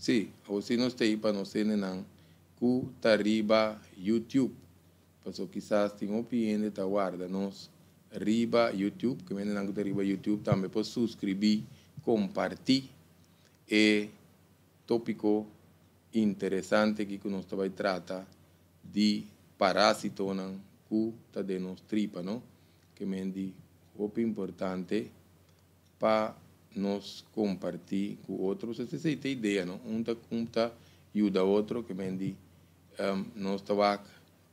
Sí, pues, o si no se tienen en tariba YouTube. Paso quizás tengo piende guarda nos riba YouTube, que vienen arriba YouTube, también pues suscribir, compartir, e eh, tópico interessante que que nós também tratar de parásito na não, de nos tripa, não? Que é muito importante para nos compartilhar com outros. Essa é a ideia, não? Um está um ajuda outro, que é um, nós estamos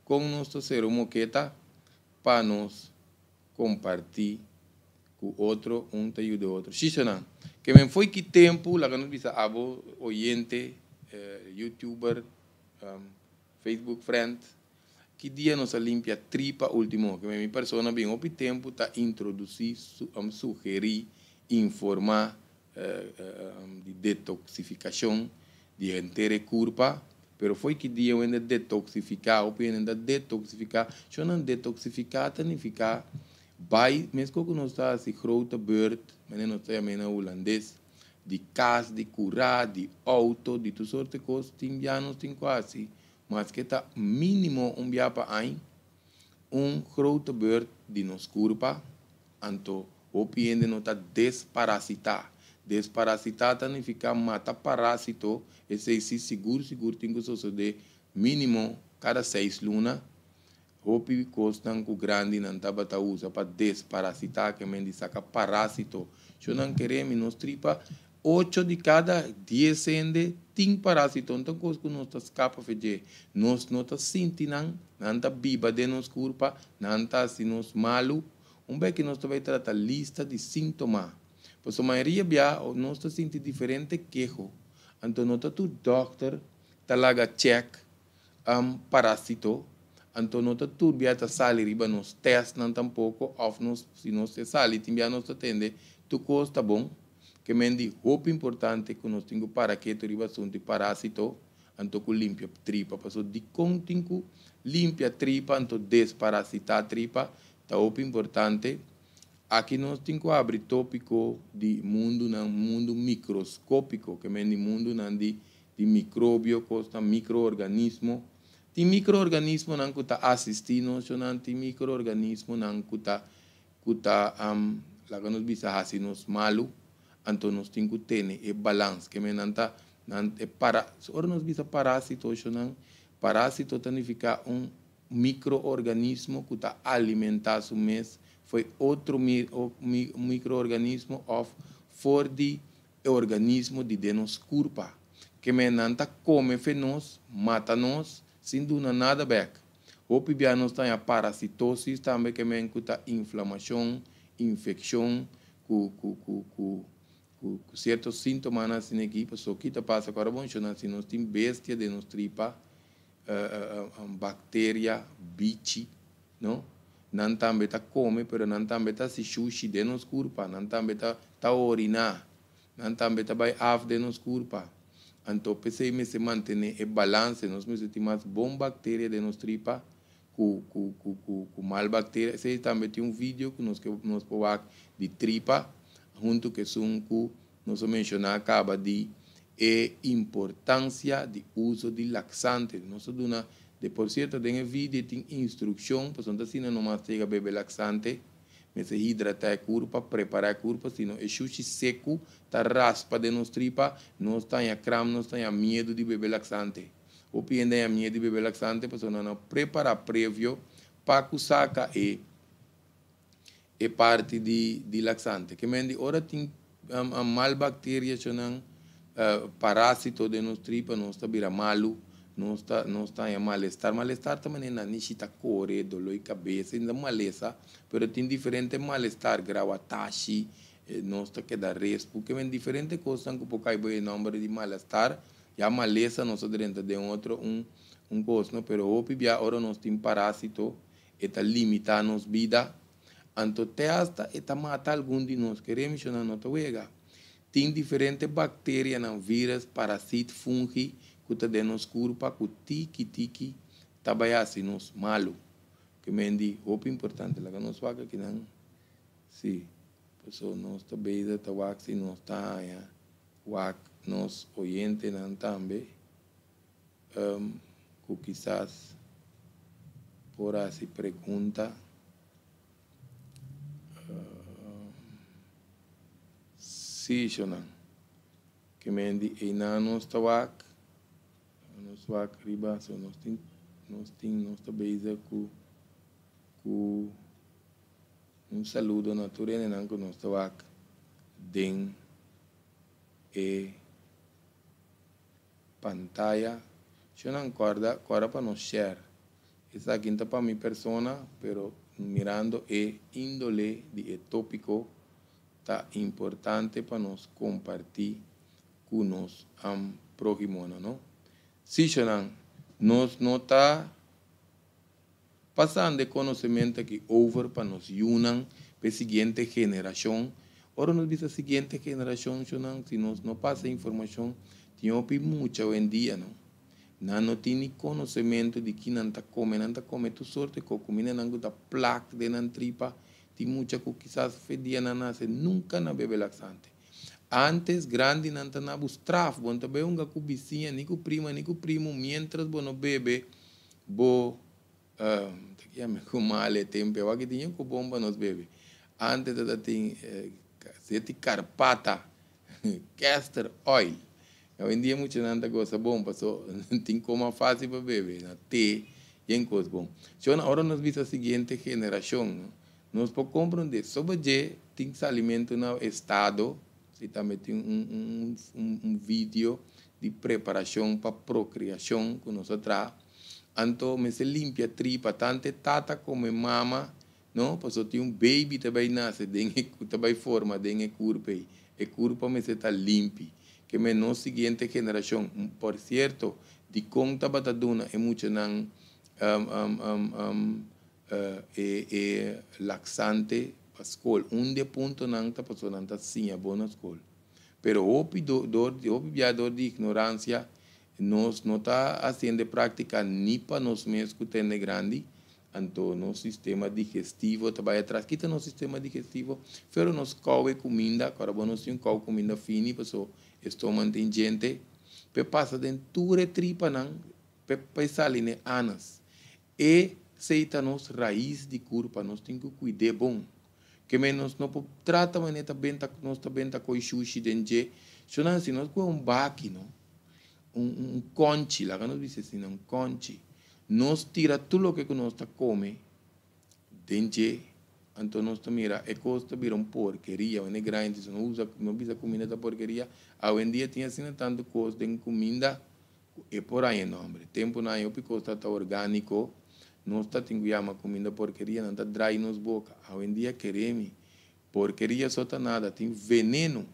como nós ser uma moqueta tá, para nos compartilhar com outro, um te ajuda outro. Xixanã, que me foi que tempo, lá que nós disse, ah, eh, youtuber, um, Facebook friend, que dia nos limpia tripa último, que é minha persona bem o tempo está introduzir, su, um, sugerir, informar uh, um, de detoxificação, de entere curva, pero foi que dia eu ainda detoxificar, eu ainda detoxificar, eu não detoxificar significa vai, mesmo que não está assim, Grota bird, mas não está a é holandês, de casa, de curar, de auto, de tu sorte coisa, tem já não tem quase. Mas que está mínimo um dia para aí, um grote beurt de nos curpa anto o piende não está desparasitar. Desparasitar significa mata parásito, esse é se seguro, seguro tem que suceder mínimo cada seis lunas, pi costan ku grande nan tabata usa para desparasitar que mendi saca parásito. Eu não queremos nos tripa 8 de cada 10 sende tem parásito. Então, coisa que nós escapamos de nós não sentimos, não está viva de nós culpa, não está assim nós Um bem que nós também trata lista de sintomas. Pois a maioria de nós está sentindo diferente queijo. Então, nós está tu doctor, está laga check, um, parásito, então não está tudo bem a salir para nos testar tampouco, ou se não se salir, também nos atende, tu custa bom. che Quindi roupa importante que nós temos para que tu ribasunti parásito anto com limpia tripa, passo de continco limpia tripa anto desparasitar tripa, tá roupa importante. Aqui nós temos que abrir tópico de mundo não mundo microscópico, que mendi mundo não de de micróbio, costa microorganismo. Ti microorganismo não cuta assistindo, sonan ti microorganismo não cuta cuta um, lá que nos bisa assim nos malu. Antônio, nos tingu tene e balance que men anta para ora nos bisa parásito shonan parásito tanifica um microorganismo que está alimentado, um mês, foi outro mi, o, mi, microorganismo of for de organismo de denos culpa que menanta come fenos mata nos sem duna nada back o pibianos tem a parasitose também que men cuta inflamação infecção cu cu cu cu com, certos sintomas assim aqui, só que passa agora bom, se nós tem bestia de nos tripa, uh, eh, uh, eh, um, eh, bactéria, bichi, não? Não também está come, pero não também está se xuxi de nos curpa, não também está tá orinar, não também está vai af de nos curpa. Então, pensei me se manter o balance, nós me mais bom bactéria de nos tripa, com, com, com, com, com mal bactéria. Vocês também tem um vídeo que nós que nós pôr de tripa, junto que Sunku nos mencionou acaba de é importância de uso de laxante Nós dona de por certo tem vídeo tem instrução, portanto assim não mais chega laxante, mas se hidratar a curva, preparar a curva, senão é chuchi seco, tá raspa de nos tripa, não tenha cram, não tenha medo de beber laxante. Ou pende a medo de beber laxante, portanto não prepara prévio para que saca e é parte de, di laxante. Quindi ora tem um, um, mal bactéria, c'è não uh, eh, parassito di nostra tripa, non sta bira malu, não está em mal-estar. malestar. Malestar também é na nichita core, dolor de cabeça, ainda maleza, mas tem diferente malestar, gravatashi, não está que dá res, porque vem diferente coisas que por causa do número de malestar, estar já maleza não está dentro de outro, um, um coisa, não? Pero o pibia, ora nós tem parásito, está limitando nossa vida, anto entusiasta está matando algum de nós. Queria mencionar na tua wega. Tem diferentes bactérias, nan vírus, parasitas, fungi, que está dentro nos corpo, que tiki tiki trabalha assim nos malo. Que mendi, roupa importante, lá que nos vaga que não. Sim, pessoa nos está beida, está waxi, nos está, já. Wax, nós oyente não também. Um, que quizás por assim pergunta. Sishana. Que mendi nossa tawak. nossa tawak riba. So nos tin nos tin nossa tabeiza ku ku um saludo naturene nanko nossa tawak den e pantalla. Shonan corda corda para nos share. Esa quinta para mim persona, pero mirando e índole de tópico está importante para nos compartir con nos am prójimo, ¿no? Si nos no pasando de conocimiento aquí over para nos unan de la siguiente generación. Ahora nos dice la siguiente generación, si nos no pasa información, tiene mucha hoy en día, ¿no? na no tiene conocimiento de quién anda come, anda come tu sorte, cocumina comida tu placa de nan tripa, ti mucha que quizás na nace nunca na bebe laxante. Antes, grande nanta na bustraf, bon tabe unga ku ni ku prima, ni ku primo, mientras bono bebe, bo, ah, te quiero ku male tempe, wa aquí tinha ku bomba nos bebe. Antes da tin, eh, carpata, castor oil. Eu vendia muito nanta coisa bom, passou, so tin como fácil para beber, na té, y en coisa ahora nos agora siguiente generación. siguiente generación nos podemos compreender sobre que que se un estado, si também tem un vídeo de preparación para procriação con nós traz. me se limpia a tripa, tanto tata como mama, ¿no? Porque tem un baby também nasce, também forma, tem curva aí. E curva me está limpi, Que menos siguiente generación. Por cierto, de conta bataduna é mucho não e, e laxante para a un de punto não está passando, está sim, sin a Pero opi viador de ignorancia no no está haciendo práctica ni para pa nos que temos grandes anto no sistema digestivo trabalha atrás, quita no sistema digestivo, pero nos come comida, Para si un come comida fina, para pues, oh, estômago estómago gente, pe pues passa dentro de tripa, pe, pe pues, saline anas. E seita nos raiz de culpa, nós temos que cuidar bom. Que menos não trata maneta bem tá nós tá coi xuxi denje. Senão se nós com um baque, não. Um, um conche, lá que nós disse assim, um conche. Nós tira tudo o que nós está come denje. Então nós está mira, é costa vira um porqueria, uma grande, não usa, não visa comida da porqueria. Hoje em dia tinha assim né, tanto costa de comida é por aí nome. Tempo na época costa está orgânico não está tinguiama comendo porqueria não está dry nos boca. Hoje em dia queremos porqueria só está nada, tem veneno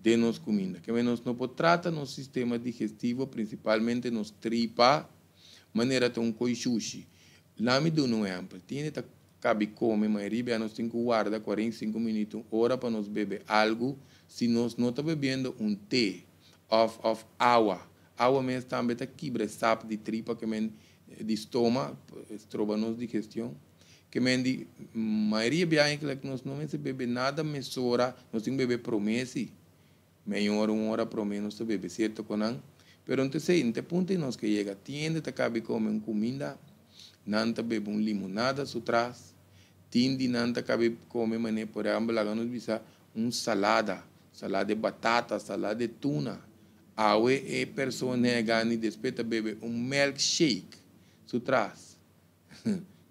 de nos comida, que menos não tratar no sistema digestivo, principalmente nos tripa, maneira tão coixuxi. Lâmido não é amplo, tem que cabe comer, mas ribe nós tem que guardar 45 minutos, hora para nos beber algo, se nós não está bebendo um té of, of água. Água mesmo também está quebra sapo de tripa que menos distoma, estoma estróbanos digestión, que mendi mayoría viaje que no no se bebe nada mesura, no no bebe bebé mejor una hora promessa no se este bebe, cierto conan? Pero entonces, en este punto, nos que llega tiende te cabe comer comida, nanta bebe un limonada su tras, tiende nanta cabe comer, mané, por ejemplo, la ganos visa, un salada, salada de batata, salada de tuna. Awe e persona gani despeta bebe un milkshake. tu traz.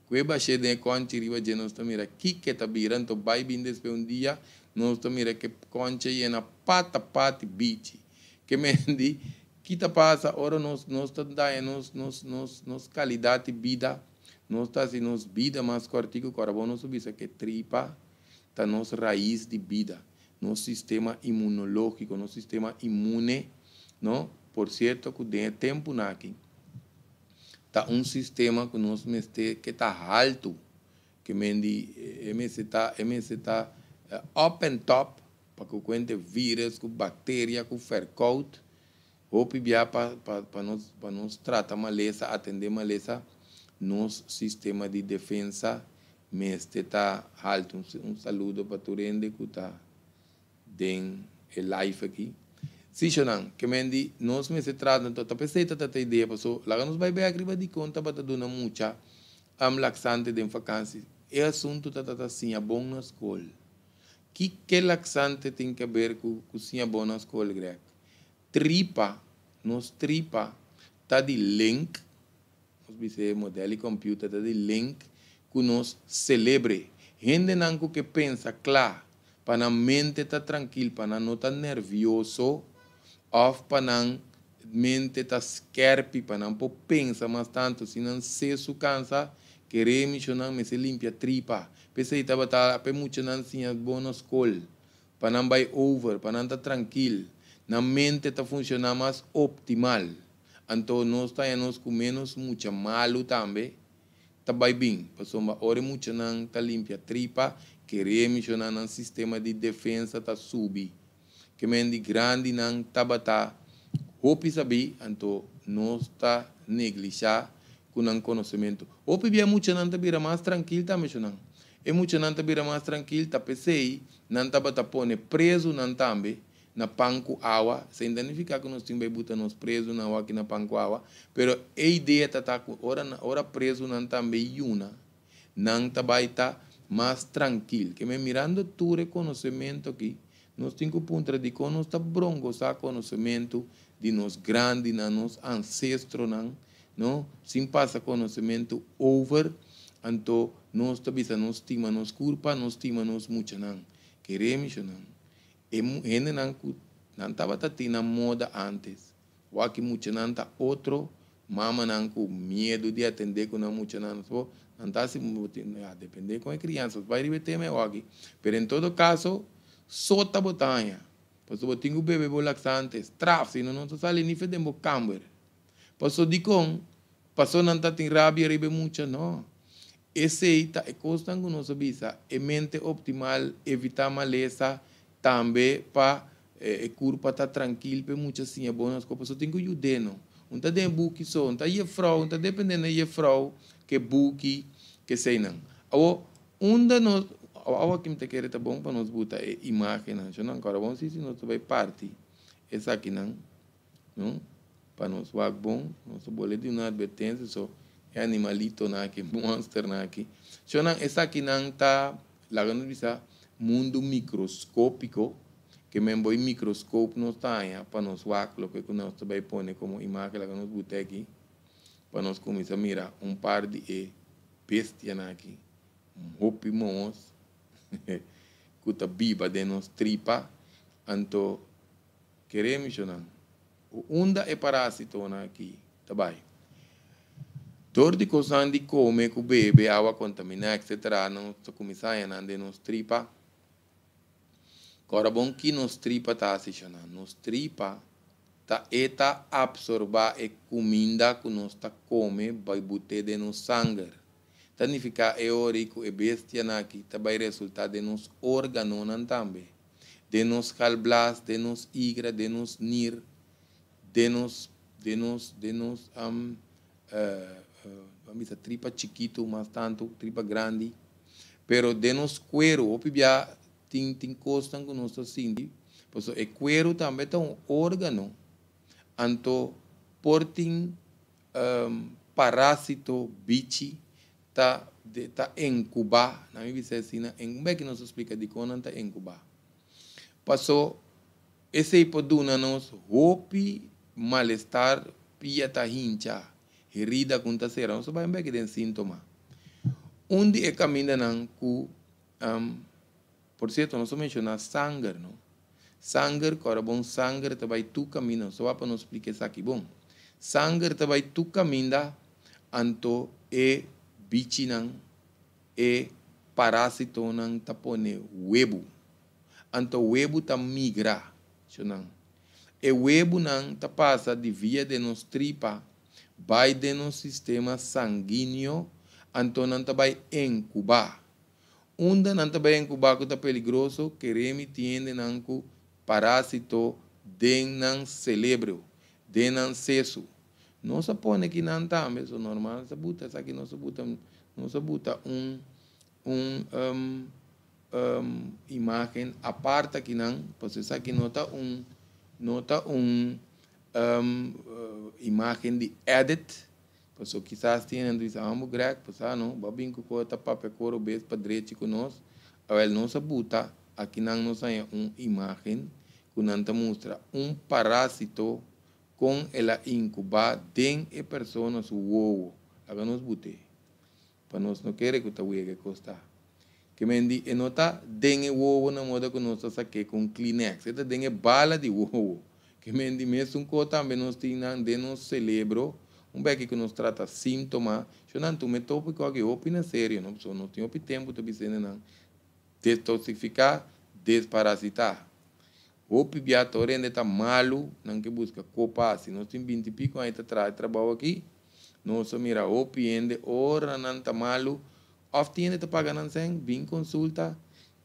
Kwe bashe den conche riva je nos mira ki que ta biran to bai bindes pe un dia nos mira que concha e na pata pati bichi. Que mendi que ta passa ora nos nos ta da nos nos nos nos qualidade vida Nos está assim, nos vida mais cortico, corabão não subisse, que tripa, tá nos raiz de vida, nosso sistema imunológico, nosso sistema imune, não? Por certo, que tem tempo naqui, está um sistema que nós mestre que está alto que mendi eh, MC tá MC tá open eh, top para que cuente vírus com bactéria com fercout ou pibia para para nós para nós tratar maleza atender maleza nosso sistema de defesa mestre está alto um, um saludo para Turende que está den life aqui Si shonan, que mendi, nos me se trata tota peseta, tata ideia, paso, oh, laga nos vai a griva de conta, bata dona mucha, am laxante de vacância. É assunto tata assim, a bom na escola. Que que laxante tem que ver com cozinha bom na escola greca? Tripa, nos tripa, tá de link, nos bice modelo e computer, tá de link, que nos celebre. Gente não que pensa, claro, para na mente tá tranquila, para na nota nervioso, of panang mente ta skerpi panang po pensa mas tanto se não se su cansa querer me chonan me se limpia tripa pese ita batala pe mucho nan sinhas bonos col panang vai over panang ta tranquil na mente ta funciona mais optimal então nós temos com menos mucha malo também tá bem bem passou uma hora muito não tá limpia tripa querer me chonar no sistema de defesa tá subi que me kemendi grande nang tabata hopi sabi anto nosta neglija kunang conhecimento hopi bia mucha nanta bira mais tranquila tá mexonang e mucha nanta bira mais tranquila tá pesei nanta tabata pone preso nantambe na panco água se danificar que nós tínhamos botar nós preso na água que na panco água pero a ideia tá tá ora ora preso nantambe yuna nanta baita mais tranquilo que me mirando tu reconhecimento aqui nós temos que pontar de que nós temos a conhecimento de nós grandes, de ancestros, não? não? Sim passa conhecimento over, então nós também nos estima, nos culpa, nos estima, nos muito não? Queremos, não? E gente não não estava na moda antes. O aqui muito não está outro, mama não com medo de atender com a muito não. Não está se depender com a criança, vai ter o aqui. Mas em todo caso, sota botanya. eu tenho bebe bo laxantes, traf, não sou no nem fede ni fedem bo eu digo, dicon, não está tin rabia ribe mucha, no. Ese ita tá, e é costa angunoso visa, a é mente optimal, evita maleza, também pa e é, curpa tá tranquilo, pe mucha sim, é bom nas copas, tá só tem que judeno. não. Um tá de buki só, um tá ye frau, um tá dependendo ye frau, que buque, que sei não. Awo, um da nós, que me te querer kere bom para nos botar e imagem não chonan kora bom se se nos vai parti essa aqui não, não para nos wag bom nos boleto uma advertência só é animalito na aqui monster na aqui chonan esa ki nan ta lagando bisa mundo microscópico que mesmo o microscópio não está aí, para nos wag lo que nós vai pôr como imagem lá que nos buta aqui para nós começar a mirar um par de bestia na aqui um hopi monstro kuta biba de nos tripa anto queremos chonan o unda e parasito na aqui tabay Tor di cosan come cu bebe agua contaminada etc non so come sai de tripa Cora bon ki nos tripa ta si chonan nos tripa ta eta absorba e cuminda cu nos come bai bute de nos sangue Tanifica é e bestia na também resulta de nos órgãos não também. De nos calblas, de nos igra, de nos nir, de nos, de nos, de nos, um, uh, eh, uh, eh, vamos dizer, tripa chiquito, mas tanto, tripa grande. Pero de nos cuero, o pibia, tem, tin costan com nosso sindi. Pois o cuero também é um órgão. Anto, portin, um, parásito, bichi, está tá em Cuba, na minha vicina, em como é que nós se explica de quando está em Cuba? Passou esse hipoduna nos roupe malestar pieta hincha, herida cera não sabe bem que tem sintoma. Onde é caminho não cu, um, por certo, não só menciona sangue, não? Sangue, cora bom sangue, também tu caminho, só para nos explicar isso aqui, bom. Sangue também tu caminha, anto e eh, bichinan e parásito nan tapone webu. Anto webu ta migra, chunan. E webu nan ta passa de via de nos tripa, vai de nos sistema sanguíneo, anto nan ta vai encubar. Unda nan ta vai encubar que tá peligroso, querem tiende nan ku parásito den nan celebro den nan sesso não se põe aqui na antame, isso normal, se buta, isso aqui nossa buta, se buta um, um, um, um imagem aparta aqui não, você isso aqui nota um, nota um, um uh, eh, imagem de edit, pois quizás tenham do ah, exame grego, ah, pois não, babinco cota papel coro bes para direito com ele não se buta, aqui não nos é uma imagem que não te mostra um parásito com ela incubar den e personas uowo aganos bute nós não querer que o que costa que e nota den e ovo na moda que nós saque com kleenex esta den e bala de ovo que mendi mesmo um cota menos tinan de nos celebro um beck que nos trata sintoma eu não tu me topo aqui alguém opina sério não só não tem tempo de dizer não detoxificar desparasitar o pibiato ainda está malo, não que busca copa, se nós temos 20 pico ainda tra trabalho aqui, nós só mira o piende, ora não está malo, of ainda está pagando sem, vim consulta,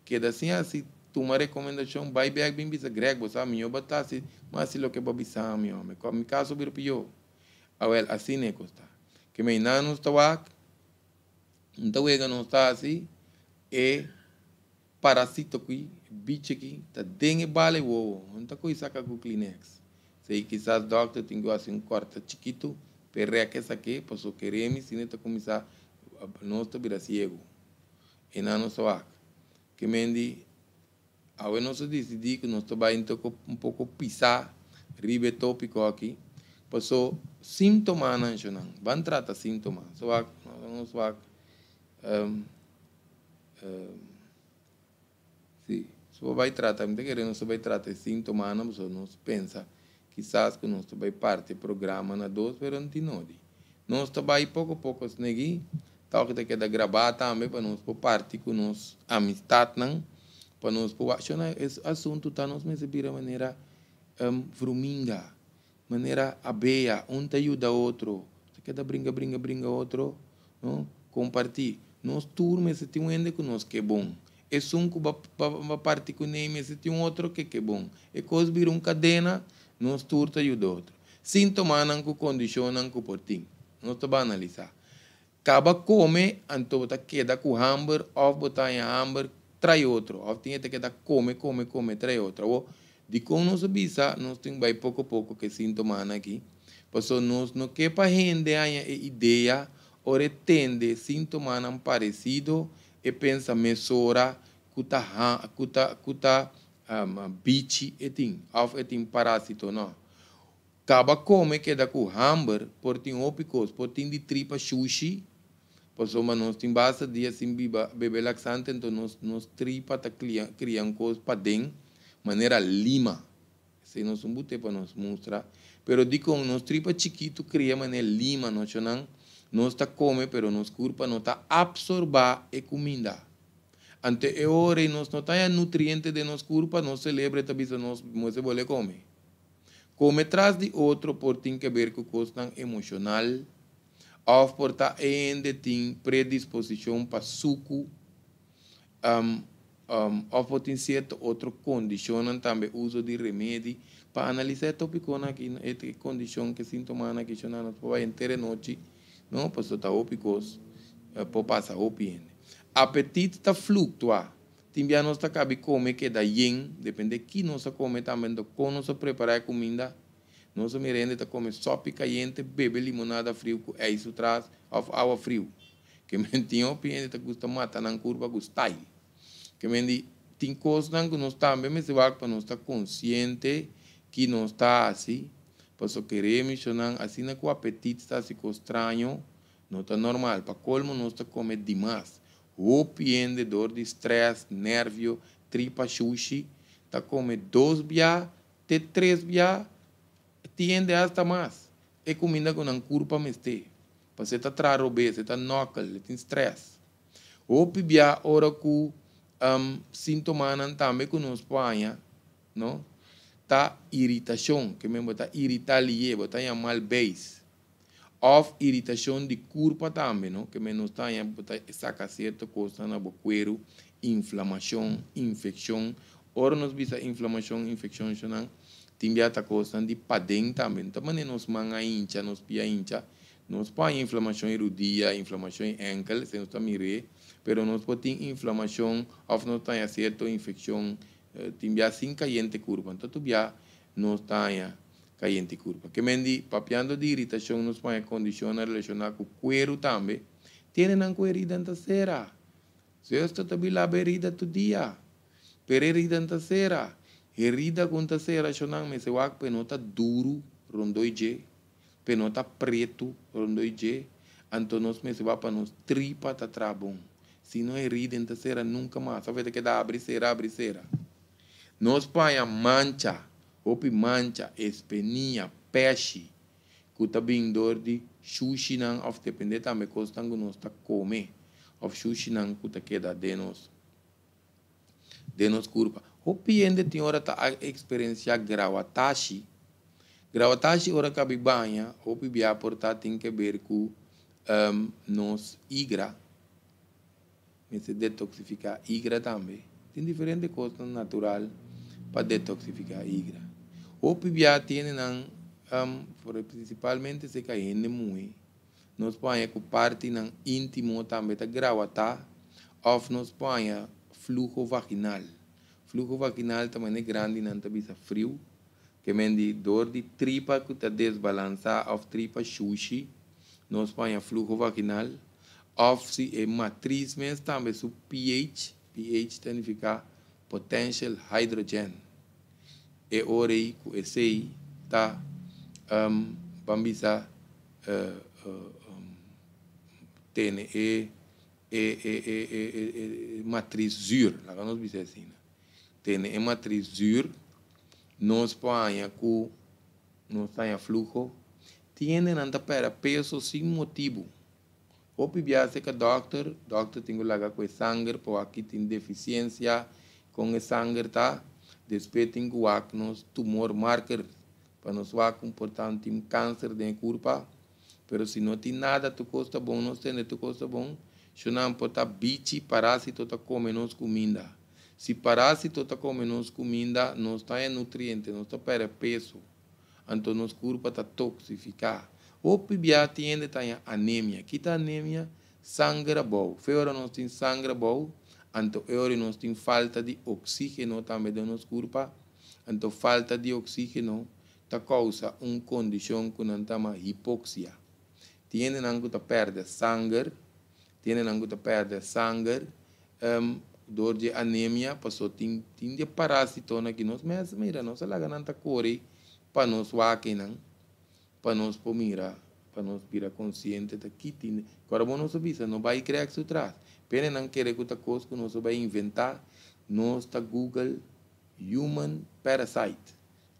que assim assim, tu uma recomendação, vai bem, bem, bisa grego, sabe, eu batasse, mas se lo que bobi sabe, homem, como caso vir pio, awel, assim é costa, que me não está vac, então eh, ele não está assim, é parasito aqui, bicho aqui tá dengue bala e ovo não tá coisa com o Kleenex sei quizás doctor tem que assim um corta chiquito perreca essa aqui posso querer me se não tá começar não está vira cego e não não só que mendi ao nós decidi que nós tá vai um pouco pisar ribe tópico aqui passou sintoma não chonan van tratar sintoma só não só um, um, sim se você vai tratar, muitas não nós vai tratar sintoma, não nós pensa, quizás que nós vai parte programa na dose, pero não tem Nós vai pouco a pouco, se neguir, tal que queda gravar também para nós por parte com nós amistade não para nós por achar esse assunto tá nós mas de maneira um, fruminga maneira abeia um te ajuda outro se queda brinca brinca brinca outro não compartir nós turma se tem um ende com nós que é bom é um que vai parte com neme, esse tem um outro que que bom. É coisa vir um cadena, nós turta e o outro. Sintoma não que condiciona que portim. Nós estamos analisar. Acaba come, então tá queda com hamburger, ou botar em hambúrguer, trai outro. Ou tinha que dar come, come, come, trai outro. Ou, de como nós bisa, nós temos vai pouco a pouco que sintoma aqui. Passou nós não que para render a ideia, ou retende sintoma não parecido, pensa mensura kuta ha kuta kuta um, bichi etin af etin parásito não Caba come que da com hamburger, por tem opicos, por de tripa sushi, passou mas nós tem basta dia sem bebe laxante, então nós nós tripa tá criando coisas para dentro, maneira lima. Se nós um bute para nos mostrar, pero digo nós tripa chiquito cria maneira lima, não chonan nós está come, pero nos corpo não está absorba e comida. Ante e ore nós não tem nutriente de nos corpo, nós celebre também nós não se vole come. Come tras de outro por tem que ver com questão emocional, of por tá de tem predisposição para suco, um, um, of por tem certo outro condicionam também uso de remédio para analisar tópico na que condição que sintoma na que chama na tua inteira noite não pues está opicos, eh, po pasa opien. Apetite está fluctua. Timbia nos está cabe come que da yin, depende de que nos come também, do como nos preparar a comida. Nos merenda está comer sopa caliente, bebe limonada frio, é isso traz of água frio. Que mentinho opien, está gusta mata na curva gustai. Que mendi tem coisas que nós também, mas se vai para nós estar consciente que não está assim Posso querer mencionar assim que o apetite está ficando estranho, não está normal. Para colmo, não está comendo demais. O piende, dor de estresse, nervio, tripa, sushi. Está comendo dois biá, até três biá, tiende até mais. É comida com não curva mestre. Para você estar tá trarobê, você está knuckle, tem estresse. O pibiá, ora que um, sintoma não também conosco, não? ta irritación, que me está irritar lié está ya mal base. Of irritación de curva también, ¿no? que menos está em saca cierto coisa na cuero, inflamación, infección. Ahora nos inflamación inflamación, infección, não? tibia, ta de padén también. También nos manga hincha, nos pia hincha. Nos pa inflamación em inflamación en ankle, se nos está mire, pero nos põe inflamación, of nos está cierto infección, infección. Eh, sin cayente curva. Então tu bia nos tanha cayente curva. Que mendi papiando de irritação nos põe condiciona relacionar com cuero também. Tiene nan herida en tercera. Se te tabi la berida tu dia. herida en tercera. Herida com tercera chonan me se wak penota duro rondoi je. Penota preto rondoi je. Antonos me se va para nos tripa tatrabon. Se não herida em cera nunca mais. Só vai ter que dar abre cera, abre cera. Nós paia mancha, opi mancha, espenia, peixe, kuta bindor de sushi não of depender também coisa tango nós tá comer, of sushi nan kuta queda de nós. De nós curva. O ainda tem hora tá experiencia gravatashi. Gravatashi hora cabibanha, opi bia porta tem que ver com um, nós igra. Mas se detoxificar igra também. Tem diferentes coisas natural para detoxificar a hígado. O pibiá tem, não, um, principalmente se caindo muito. Nós põe com parte não íntimo também está gravata, ou nós põe fluxo vaginal. Fluxo vaginal também é grande, não está bisa frio, que vem de dor de tripa que está desbalançada, ou tripa sushi. Nós põe fluxo vaginal, ou se é matriz mesmo também, o pH, pH significa potential hydrogen e orei ku esei ta um, bambisa uh, uh, um, tene e e, e, e, e, e matriz zuur, la we het zo zien. Tene matriz zuur, nos panha ku nos flujo, tienen anda para peso sin motivo. O pibiase que doctor, doctor tengo laga que sangre, po aquí tiene deficiencia, com esse sangue tá despeito em ac nos tumor marker para nos com portanto tem câncer de curva pero se não tem nada tu costa bom não tem tu costa bom chunam pota bichi parásito tá come nos comida se parásito tá come nos comida não está em nutriente não está para peso então nos curva tá toxificar o pibia tem tá anemia quita anemia sangra bom feora não tem sangra bom anto agora tenemos falta de oxígeno también de nosso anto falta de oxígeno ta causa un condición que antama hipoxia. Tienen algo que perder sangre. tienen algo que perder sangre, um, em, dor de anemia, passou pues, tin tin de parásito aqui nos mes mira, nós lá gananta cori para nos wakinan para nos pomira, pues, para nos pira consciente, ta kitin, agora visa nos avisa, va creer que isso atrás. Pero no quiere que coisa que nós vai inventar. no está Google Human Parasite.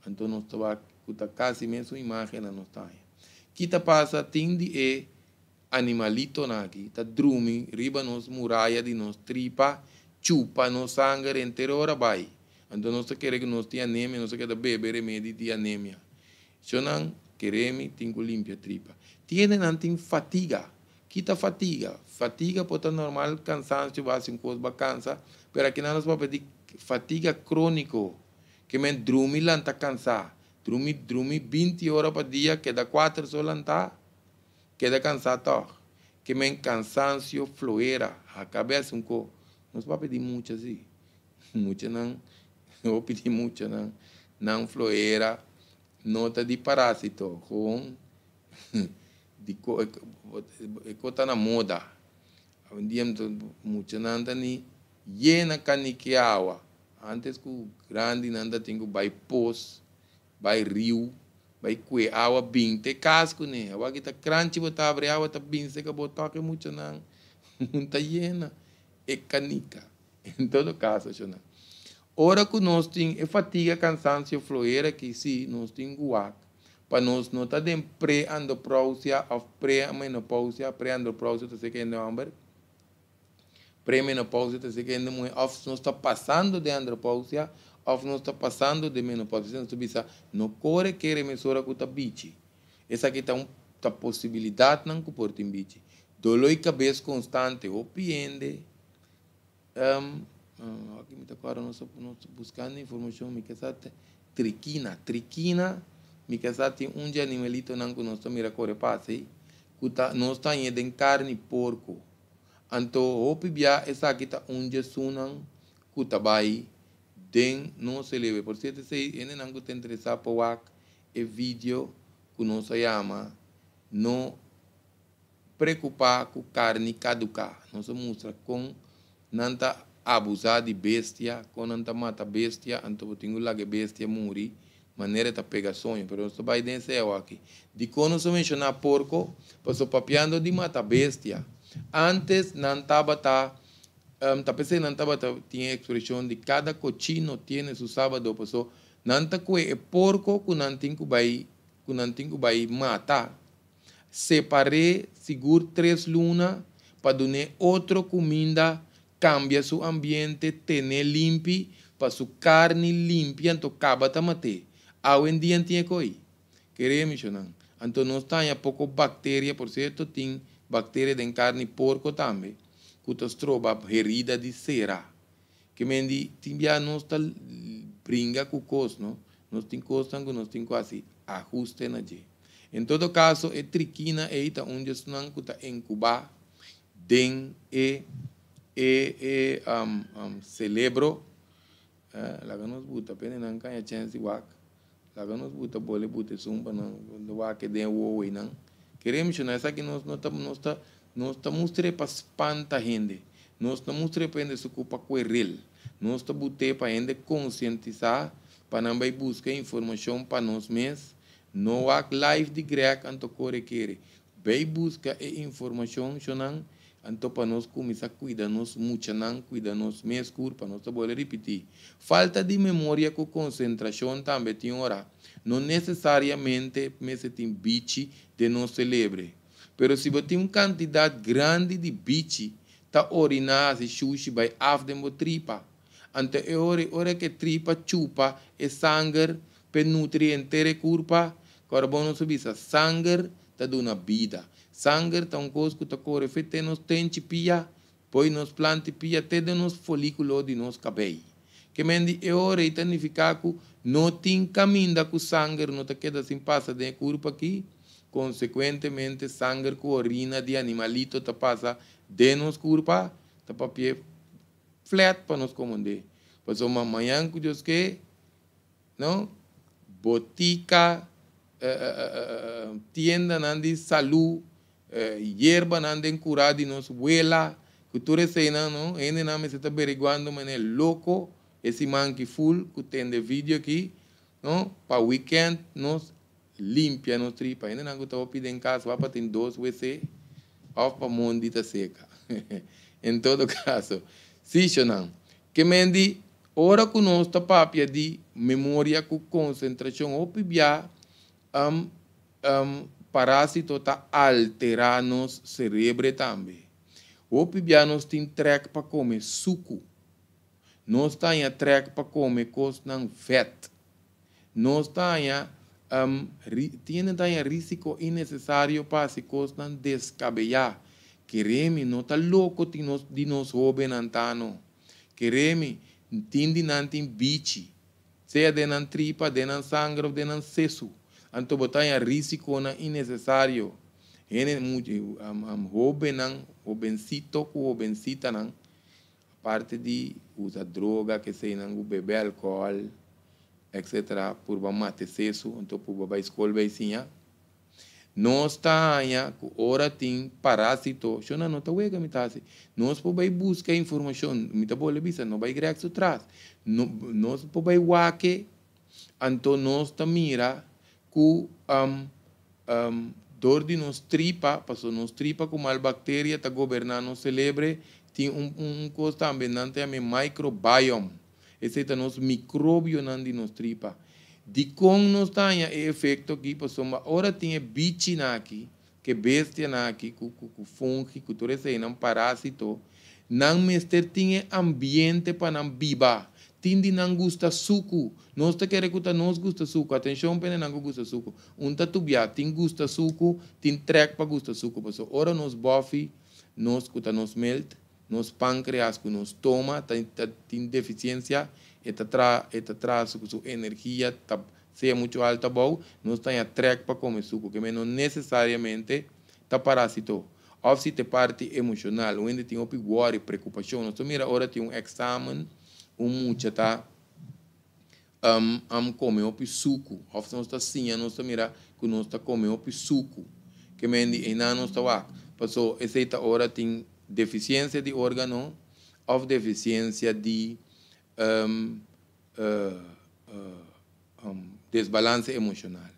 Entonces, nos está a quase imagen la no e está. Que ¿Qué pasa? Tiene un animalito naqui, tá drumi riba nos muralla, de tripa, chupa nos sangre entero ora vai. Então nós quiere que nos tenha anemia, nós quer beber remedio de anemia. Chonan quereme, tenho limpia tripa. Tienen antin fatiga. quita fatiga. Fatiga pode estar normal, cansaço base, um corpo, cansa, mas aqui nós vamos pedir fatiga crônico, que men drumi lanta cansado, Drumi, drumi 20 horas por dia, queda 4 só lanta, queda cansado tó. Que men cansaço floeira, a cabeça um pouco. Nós vamos pedir muito assim. Muito não, eu vou pedir muito não. Não floeira, nota de parásito, com... diko ekota é, é, é na moda ndiye mucho nanda ni yena caniqueawa antes ku grande nanda que vai pos vai rio vai kue água bing te casco agora que tá crunchy botar abre água tá bing se botar que que mucho nan munta na, e canica en todo caso chona ora que nos ting é fatiga cansaço, floera que si nos ting guac para panoosnotadem pré andropausia ou pré menopausia pre-andropausia, você que ainda amber, pre-menopausia, você que ainda mulher, of não está passando de andropausia, of não está passando de menopausia, não bisa, não core que remessora que está bici, essa aqui está um tá possibilidade não que em bici, dolor e cabeça constante, ou piende, um, aqui me está claro, não estou buscando informação, me quer triquina, triquina, mikasati onde animalito não que nós mira corre passe kuta nós tá em carne porco anto hopi bia essa kita onde sunan kuta bai den não se leve por siete sei, ene não que te interessa por wak e vídeo que nós chama não preocupar com carne caducar nós mostra com nanta abusar de bestia com nanta mata bestia anto tingu lague bestia muri maneira de pegar sonho, pero o baidense é aqui. De quando se menciona porco, passou papiando de mata bestia. Antes não estava tá um, tá pensei não estava tá, tinha expressão de cada cochino tiene su sábado, pues não tá é porco que não tem que vai que não tem que vai matar. Separei seguro três luna para dar outra comida, cambia seu ambiente, tenha limpo, para sua carne limpa, então acaba de matar. awen dien tiene koi. Quería mencionar. Entonces no está ya poco bacteria, por cierto, tiene bacteria de carne porco también. Cuto stroba herida de cera. Que me di, timbia no está bringa con cos, ¿no? No está costan, no está así. Ajusten allí. En todo caso, es triquina eita un yosunan está en Cuba, den e, e, e, um, um, celebro. Ah, la ganos buta, pene nan kanya chance wak. sabe? Nós buta bola, buta zumba, não, não vai que den o oi, não. Queremos, não é só que nós nós estamos, nós estamos, nós estamos para espantar gente, nós estamos para gente se ocupar com ele, nós estamos botando para gente conscientizar, para não vai buscar informação para nós mesmos, não há live de greca, anto corre querer, vai buscar informação, não então, para nós começar a cuidar, nós muito não cuidar, nós me não se pode repetir. Falta de memória com concentração também tem hora. Não necessariamente me tem bicho de não celebre. Mas se você tem uma quantidade grande de bicho, está orinar, se xuxi, vai af de uma tripa. Então, é hora que tripa chupa, é sangue, para nutrir inteira curva, carbono subisa, sangue, está dando vida. Sanger tancosco tacore fete nos tenchi pia, poi nos plante pia de nos folículo de nos cabei. Que mendi e ora e tanificaco no tin caminda cu sanger no te queda sin passa de curpa aqui. Consequentemente, sanger cu orina de animalito te passa de nos curpa, te papie flat para nos comandar. Pues uma manhã que Deus que, não? Botica, uh, uh, uh, tienda de salud, eh, hierba hierba nanden curadi nos vuela kutore sena no ene na me se está averiguando mene loco esse manki full que tem de vídeo aqui não para weekend nos limpia nos tripa que não estava pedindo casa para tem dois WC ou para mondita seca em todo caso sim chonan que mendi ora que nós está papia de memória com concentração ou pibia um, um, parásito está alterando el cerebro también. O pibianos tienen trek para comer suco. están ya trek para comer coisas fat. No están ya um, tiene ya riesgo innecesario para si costan descabellar. Quereme, no está loco de nos, de nos joven antano. Quereme, tindi nantin bichi. Sea de nan tripa, de nan sangre, de nan sesu. anto botanha risico risco na innecessário. Ene am am hobenan, hobencito o hobencita nan. Parte de usa droga que se nan bebe álcool, etc. Por ba mate seso, anto por ba escola beicinha. Nós tá anha, ora tem parásito, chona não tá wega mitase. Nós po vai buscar informação, mita bole bisa, não vai grex atrás. Nós po vai wake, anto não está mira cu um, um, dor de nos tripa, passou nos tripa com mal bactéria, está governando o celebre, tem um, um coisa também, não tem microbiome, esse é nos micróbio não de nos tripa. De como nós tem efeito aqui, passou uma hora tinha bicho aqui, que bestia aqui, com, com, com fungi, com todo esse não parásito, não mestre tinha ambiente para não vivar tindi não gusta suco. Nos te quer escutar, nos gusta suco. Atenção, pene não gusta suco. Um tatubia, tin gusta suco, tin trek para gusta suco. Passou. Ora nos bofi, nos escuta nos melt, nos pâncreas que nós toma, tem, tem deficiência, eta tra, eta tra suco, energia, tá, seja muito alta, bom, nos tem a trek para comer suco, que menos necessariamente tá parásito. Ou te parte emocional, onde tem opiguari, preocupação. Nós mira, ora tem um exame, um chata am am comer o suco of não está sim não está mira que não está come o suco que mendi e não está lá passou tá hora tem deficiência de órgão ou deficiência de um, uh, uh, um, desbalance emocional.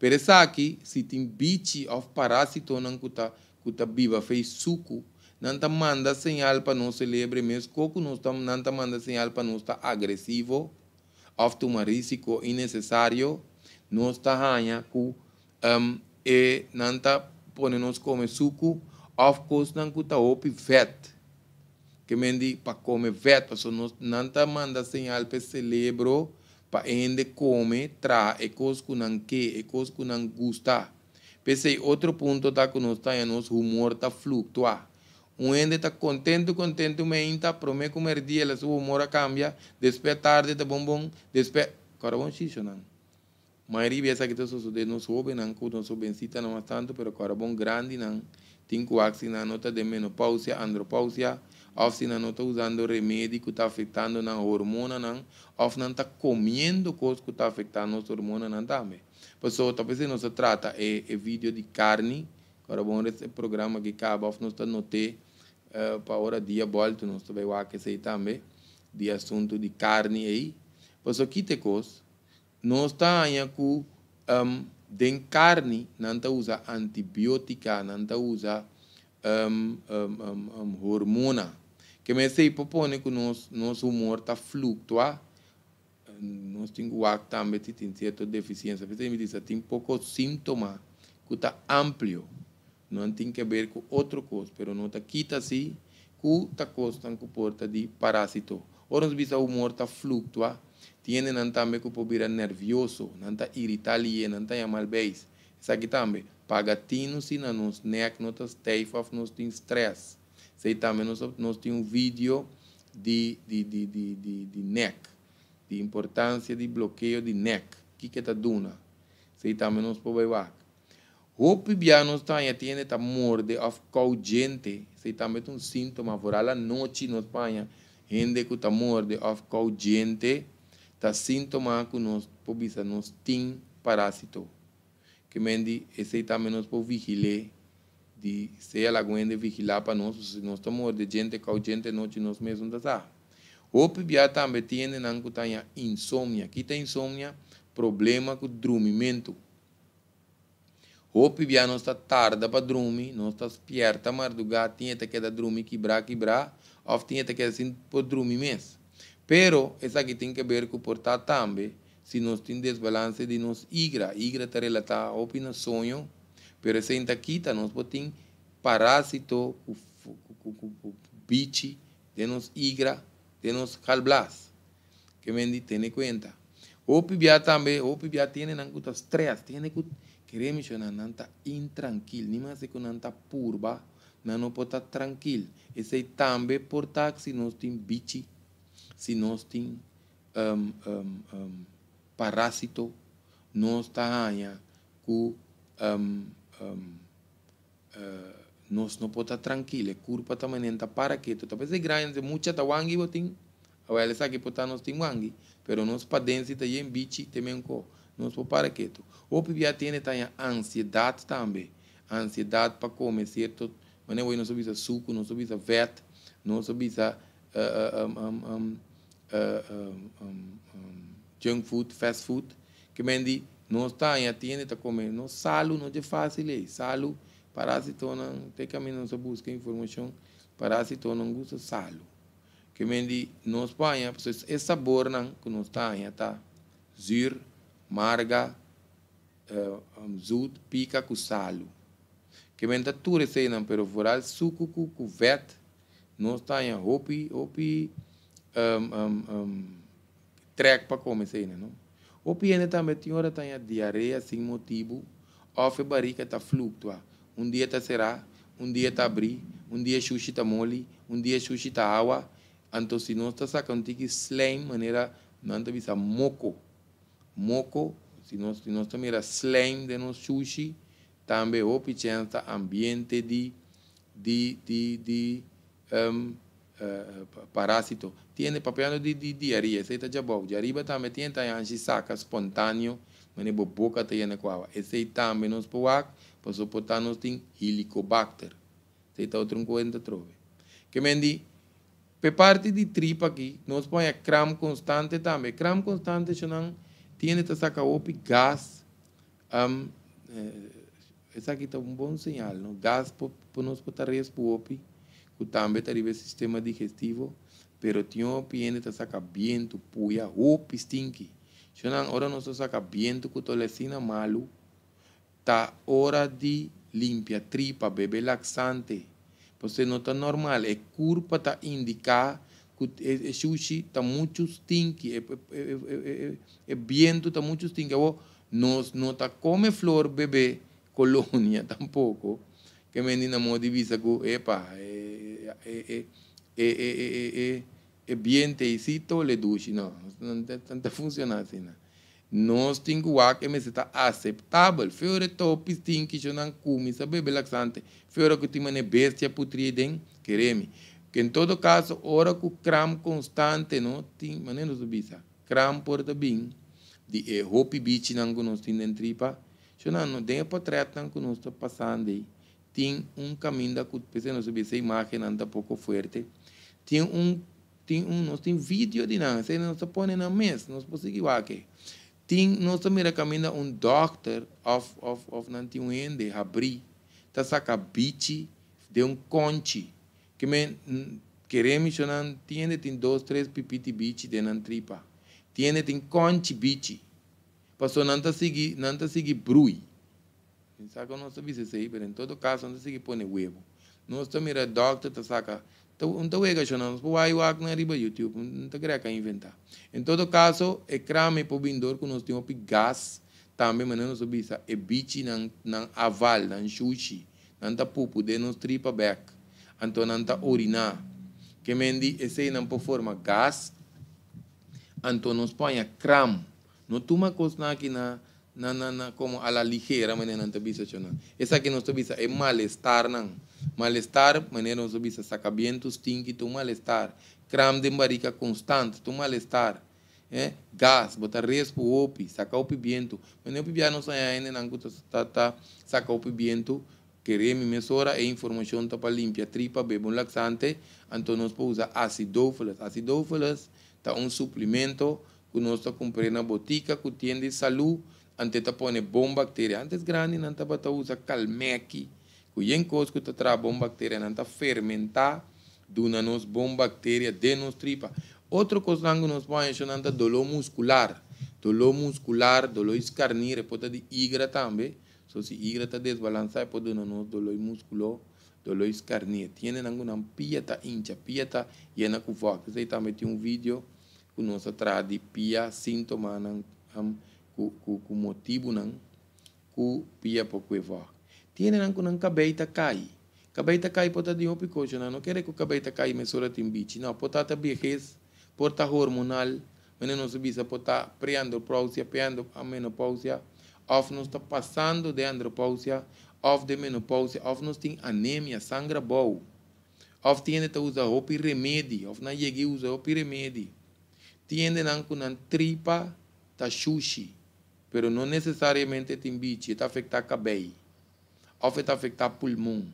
Pero essa aqui, se tem bichi of parásito não que está viva, fez suco, Nanta tá manda sinal para nós celebre, mesmo coco nós estamos, nanta tá manda sinal para nós estar tá agressivo, of tomar risco innecessário, nós está ranha com um, e nanta pone nós come suco, of course não cuta opi vet. Que mendi para comer vet, so nós nanta manda sinal para celebro, para ende come, tra, e coisa que não quer, e coisa que não gusta. Pensei, outro ponto tá que é nos humor tá flutuando. Um ende está contente, contente, uma inta, promete comer dia, ela sua humora cambia, despé tarde, tá bom, bom, despe Cara, bom xixo, não. Maioria pensa que todos os não soube, não, que não soubecita, não é tanto, mas cara, bom, grande, não. Cinco axis na nota de menopausia, andropausia, ou se não está usando remédio que está afetando na hormona, não, ou não está comendo coisas que está afetando nossa hormona, não também. Pessoal, talvez não se trata é, eh, é eh, vídeo de carne, agora bom esse programa que acaba, ou não está notando Eh, ora dia bolto nos to bewa que sei tambe de assunto de carne aí posso quite cos nós tá aí com um, den carne nanta usa antibiótica nanta usa um, um, um, hormona que me sei propõe que nós nós humor tá fluctua nós tem o acto também tem certa deficiência porque me diz tem pouco sintoma que tá amplio não tem que ver com outro coisa, pero não está quita assim, cuta costa com porta de parásito. nós vimos o morta fluctua, tiene não tá também que pobira nervioso, não está irritalie, não está malbeis. Isso aqui também, tino se não nos nec, não está teifaf, não tem Sei também nós, nós temos um vídeo de, de, de, de, de, de NEC, de importância de bloqueio de NEC. O que que está dando? Sei também nós podemos ver. Hopi biano tanya tiene ta morde of cogente. Se também um sintoma voral a noite no Espanha. Gente que ta morde of cogente. Ta sintoma que nos pobisa nos tin parásito. Que mendi esse também nos po vigile. De se ela aguente vigilar para nós, se nós tomamos de gente cogente noite nós mesmos da sa. Hopi biano também tiene nangu tanya insônia. Quita insônia, problema com dormimento. Hopi bia não está tarde para drumi, não está esperta spierta marduga, tinha te dar drumi quebrar, quebrar, ou tinha te dar assim para drumi mesmo. Pero, isso aqui tem que ver com portar também, se nós temos desbalance de nos igra, igra está relatada ao no sonho, pero essa intaquita nós temos parásito, o bicho de nos igra, de nos calblas, que vende, tem em conta. Hopi bia também, hopi bia tem, não, que três tem que Queremos que nanta intranquil, ni más que nanta purba, no no pota tranquil. Ese tambe porta si no tin bichi, si no tin um, em, um, em, um, em, parásito, no está allá, cu um, um, uh, eh, nos no pota tranquila, curpa tamanenta para que tú tapes de grande, mucha tawangi botín, a veces aquí pota nos tin wangi, pero nos padensi te yen bichi temenco. Não se para tu O pibia tem ansiedade também. Ansiedade para comer, certo? Mas não não subisa suco, não subisa vet, não subisa junk food, fast food. Que mendi não está em atende para comer. Não salo não é fácil, é. Salo parásito não tem caminho, não se busca informação. Parásito não gosta salo. Que mendi não está em, é sabor não que não está em, tá? Zir marga eh, zud pica kusalo. Que menta ture sei não pero foral suco cu cuvet nós tá em hopi hopi um, um, um, trek para comer sei não. Hopi ainda também tem hora tá em diarreia sem motivo, ofe barriga está fluctua. Um dia está será, um dia está abri, um dia sushi tá mole, um dia sushi tá água. Então se nós está sacando que slime maneira não tá bisa moco. moco, si no si no mira slime de no sushi, También, o oh, ambiente de, de, de, de parásito. Tiene papel de, diarrea. Ese está ya bobo. Y arriba también tiene tá anji saca espontáneo mas bo boca te na quava. Ese también nos poac, por pues suportar nos tiene helicobacter. Esse está otro encuentro trove. Que mendi pe parte de tripa aquí, nos pone cram constante también Cram constante, sonan. Tiene que sacar gas um, eh, un un señal señal no gas por nos para nós para el que sistema digestivo pero tiene que sacar saca viento puya Si no, ahora no se saca viento tu tolecina malu Está hora de limpia tripa bebe laxante Pues no está normal es curva está indicar sushi está muchos el viento está muchos tinki no no está come flor bebé colonia tampoco que me dina mo divisa epa eh viento y todo le duchi no no funciona así no stinky, que que me está aceptable, Fiore top stinky, yo no não comi, laxante. Fiore que tem uma bestia putrida, queremos. que em todo caso, ora com cram constante, não tem maneira de bisa. Cram por da eh, de e hopi bici não conosco tem tripa, se não não tem potret não conosco passando aí. Tem um caminho da cut pese não subir essa imagem anda pouco forte. Tem um tem um nós tem vídeo de não, se não se põe na mesa, nós conseguimos aqui. Tem nós também caminha um doctor of of of não tem um ende abrir, tá saca bici de um conchi que me queremos chonan tiene tem dois três pipiti bichi de nan tripa tiene tem conchi bichi passou nanta segui nanta segui brui saca não sabe se sei mas em todo caso nanta segui põe huevo não estou mira doctor tá saca então não é que chonan não aí o acne riba youtube não está querendo inventar em todo caso é crame por vindor que nós temos gás também mas não soube se é bichi nan nan aval nan sushi nanta pupu de nos tripa back antonanta orina, Que mendi ese en po forma gas. Antonos paña cram. No tuma cosna aquí na na na na como a la ligera manera chona. Esa que no visa es malestar Malestar manera no saca viento bien tu malestar. Cram de barica constante tu malestar. Eh? Gas, botar riesgo opi, saca o viento Manera o viento en na saca me remimesora e informação limpar a tripa, beber um laxante, então nós podemos usar acidófilos. Acidófilos é um suplemento que nós tá comprando na botica, que tem de saúde, antes de põe bom bactéria. Antes grande, não tá usar usa calmeque, que em coisa que traz bom bactéria, não fermentar, duna nos bom bactéria de nos tripa. Outro coisa que nós usar é dolor muscular. Dolor muscular, dolor escarnir, pode de higra também. So si hígado está desbalansa po do dolor músculo dolor doloi scarnie. Tiene nanguna pia ta incha, pia ta yena ku vok. Sei ta meti um vídeo ku nosa tradi pia sintoma nan am motivo nan ku pia po ku vok. Tiene nanguna cabeita cai. Cabeita cai pota di hopi coxa, não quer que cabeita cai mesura timbici. Não, pota ta vejez, porta hormonal, nos subisa pota preando pausia, preando a menopausia of nós está passando de andropausia, of de menopausia, of não tem anemia, sangra bom. Of tiende a usar roupa e remédio, of não cheguei a usar roupa e remédio. Tiende não com tripa, tá xuxi, pero não necessariamente tem bicho, está afetar cabelo, of está afetar pulmão,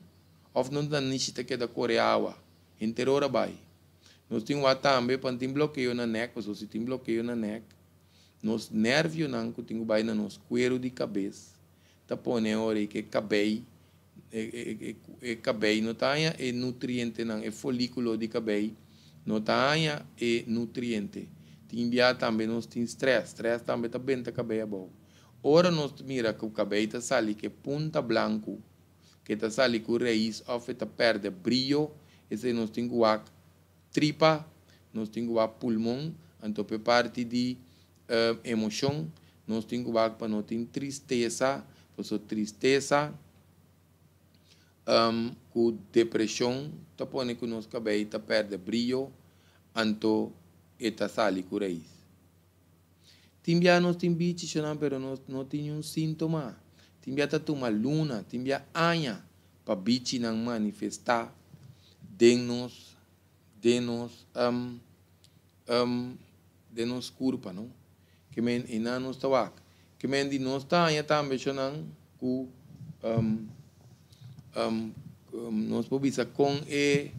of não está nisso que da coreawa, interior vai. Nós temos também para tem bloqueio na neck, ou se tem bloqueio na neck nos nervio não, tingo vai na nos cuero de cabeça tá pone ore que cabei e, cabelo cabei não tanha e nutriente não, e folículo de cabei não tanha e nutriente timbia também nos tem stress stress também tá bem tá cabei bom ora nos mira que o cabei tá sali que punta branco que tá sali com raiz of tá perde brilho esse nos tingo tripa nos tingo a pulmão antope parte de uh, eh, emoção, nós temos que para nós temos tristeza, por então tristeza, um, com depressão, tá pondo que nós cabelo tá perde brilho, anto eta sali com raiz. Timbia nós tem bicho, pero nós não tem um sintoma. Timbia tá toma luna, timbia anha, para bichos não manifestar, denos, denos, um, um, denos culpa, não? que men nos tawak. que di nos ta ya tam ku um, um, um, nos con e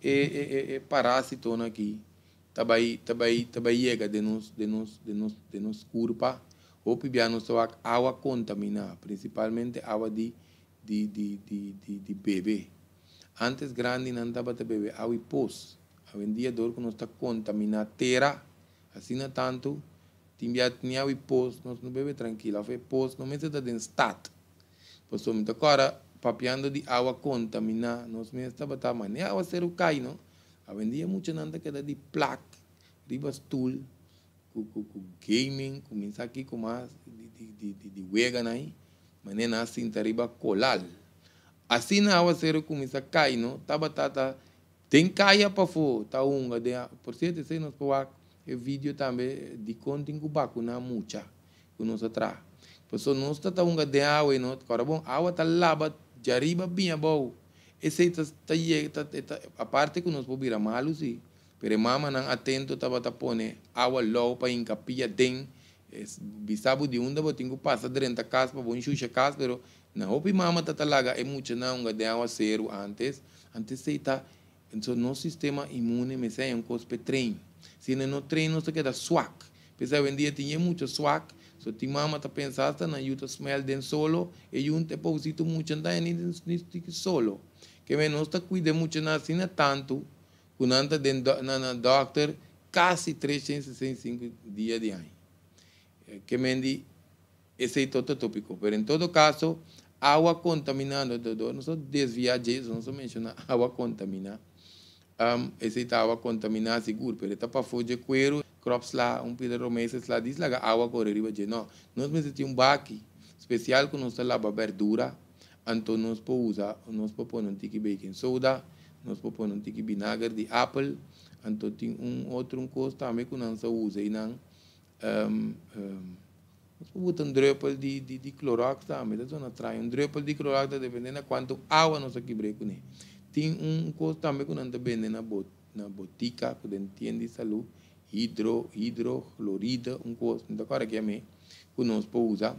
e e e, e parásito ki Tabai tabai tabai llega de nos de nos de nos de nos curpa o pibianos tawak agua contaminada, principalmente agua di di di di di di Antes grande não andava de bebê, agua pos. A vendia dor con esta contaminada, terra, así tanto. Timbia tinha o posto, nós não bebe tranquila foi posto, não me está de estado. Passou muito agora, papiando de água contaminada nós me estava tá mas nem água ser o cai, não. A vendia muito nanda que era de plaque ribas tool, com, com, com gaming, começar aqui com mais de de de, de wega aí, mas nem assim riba colal. Assim na água ser o começa cai, não. Tava tá, tá tem caia para fora, tá unga, por certo, sei nós para e vídeo também de conta em Cubaco, não muita, que nós atrás. Pessoal, nós estamos de água e nós, agora, bom, água está lá, de arriba, bem bom. Esse está, está, está, está, a parte que nós podemos virar malos, sim. Pero mama nang atento taba tapone, awa low para in capilla den, es, bisabo de unda botingo passa drenta caspa, bom xuxa caspa, pero na hopi mama laga é mucha na unga de água zero antes, antes se tá, então nosso sistema imune me sei um cospe trem se não treino, não sei o que, da swag. Pensava, um dia tinha muito swag, só so, tinha mama tá pensando, não, eu smell den solo, e eu te pausito muito, nem tem solo. Que não está cuida muito na sina tanto, quando anda den na, na doctor, quase 365 dias de ano. Eh, que mendi, esse é todo tópico, mas em todo caso, água contaminada, não só desviar disso, não só mencionar água contaminada um, essa água contaminada seguro, pero está para foge cuero, crops lá, um pedaço meses lá, diz lá a água correr riba de nós. Nós mesmo tem um baque especial com nós lava verdura, então nós podemos usar, nós podemos pôr um tiki baking soda, nós podemos pôr um tiki vinagre de apple, então tem um outro um costo também que nós usa e não um, um, nós podemos botar um druppel de, de, de clorox também, então nós trai um druppel de clorox dependendo de quanto água nós aqui breco tem um coisa também que anda vende na, bot, na botica, que de saúde, hidro, hidroclorida, um coisa, da cara que é me, que nós podemos usar.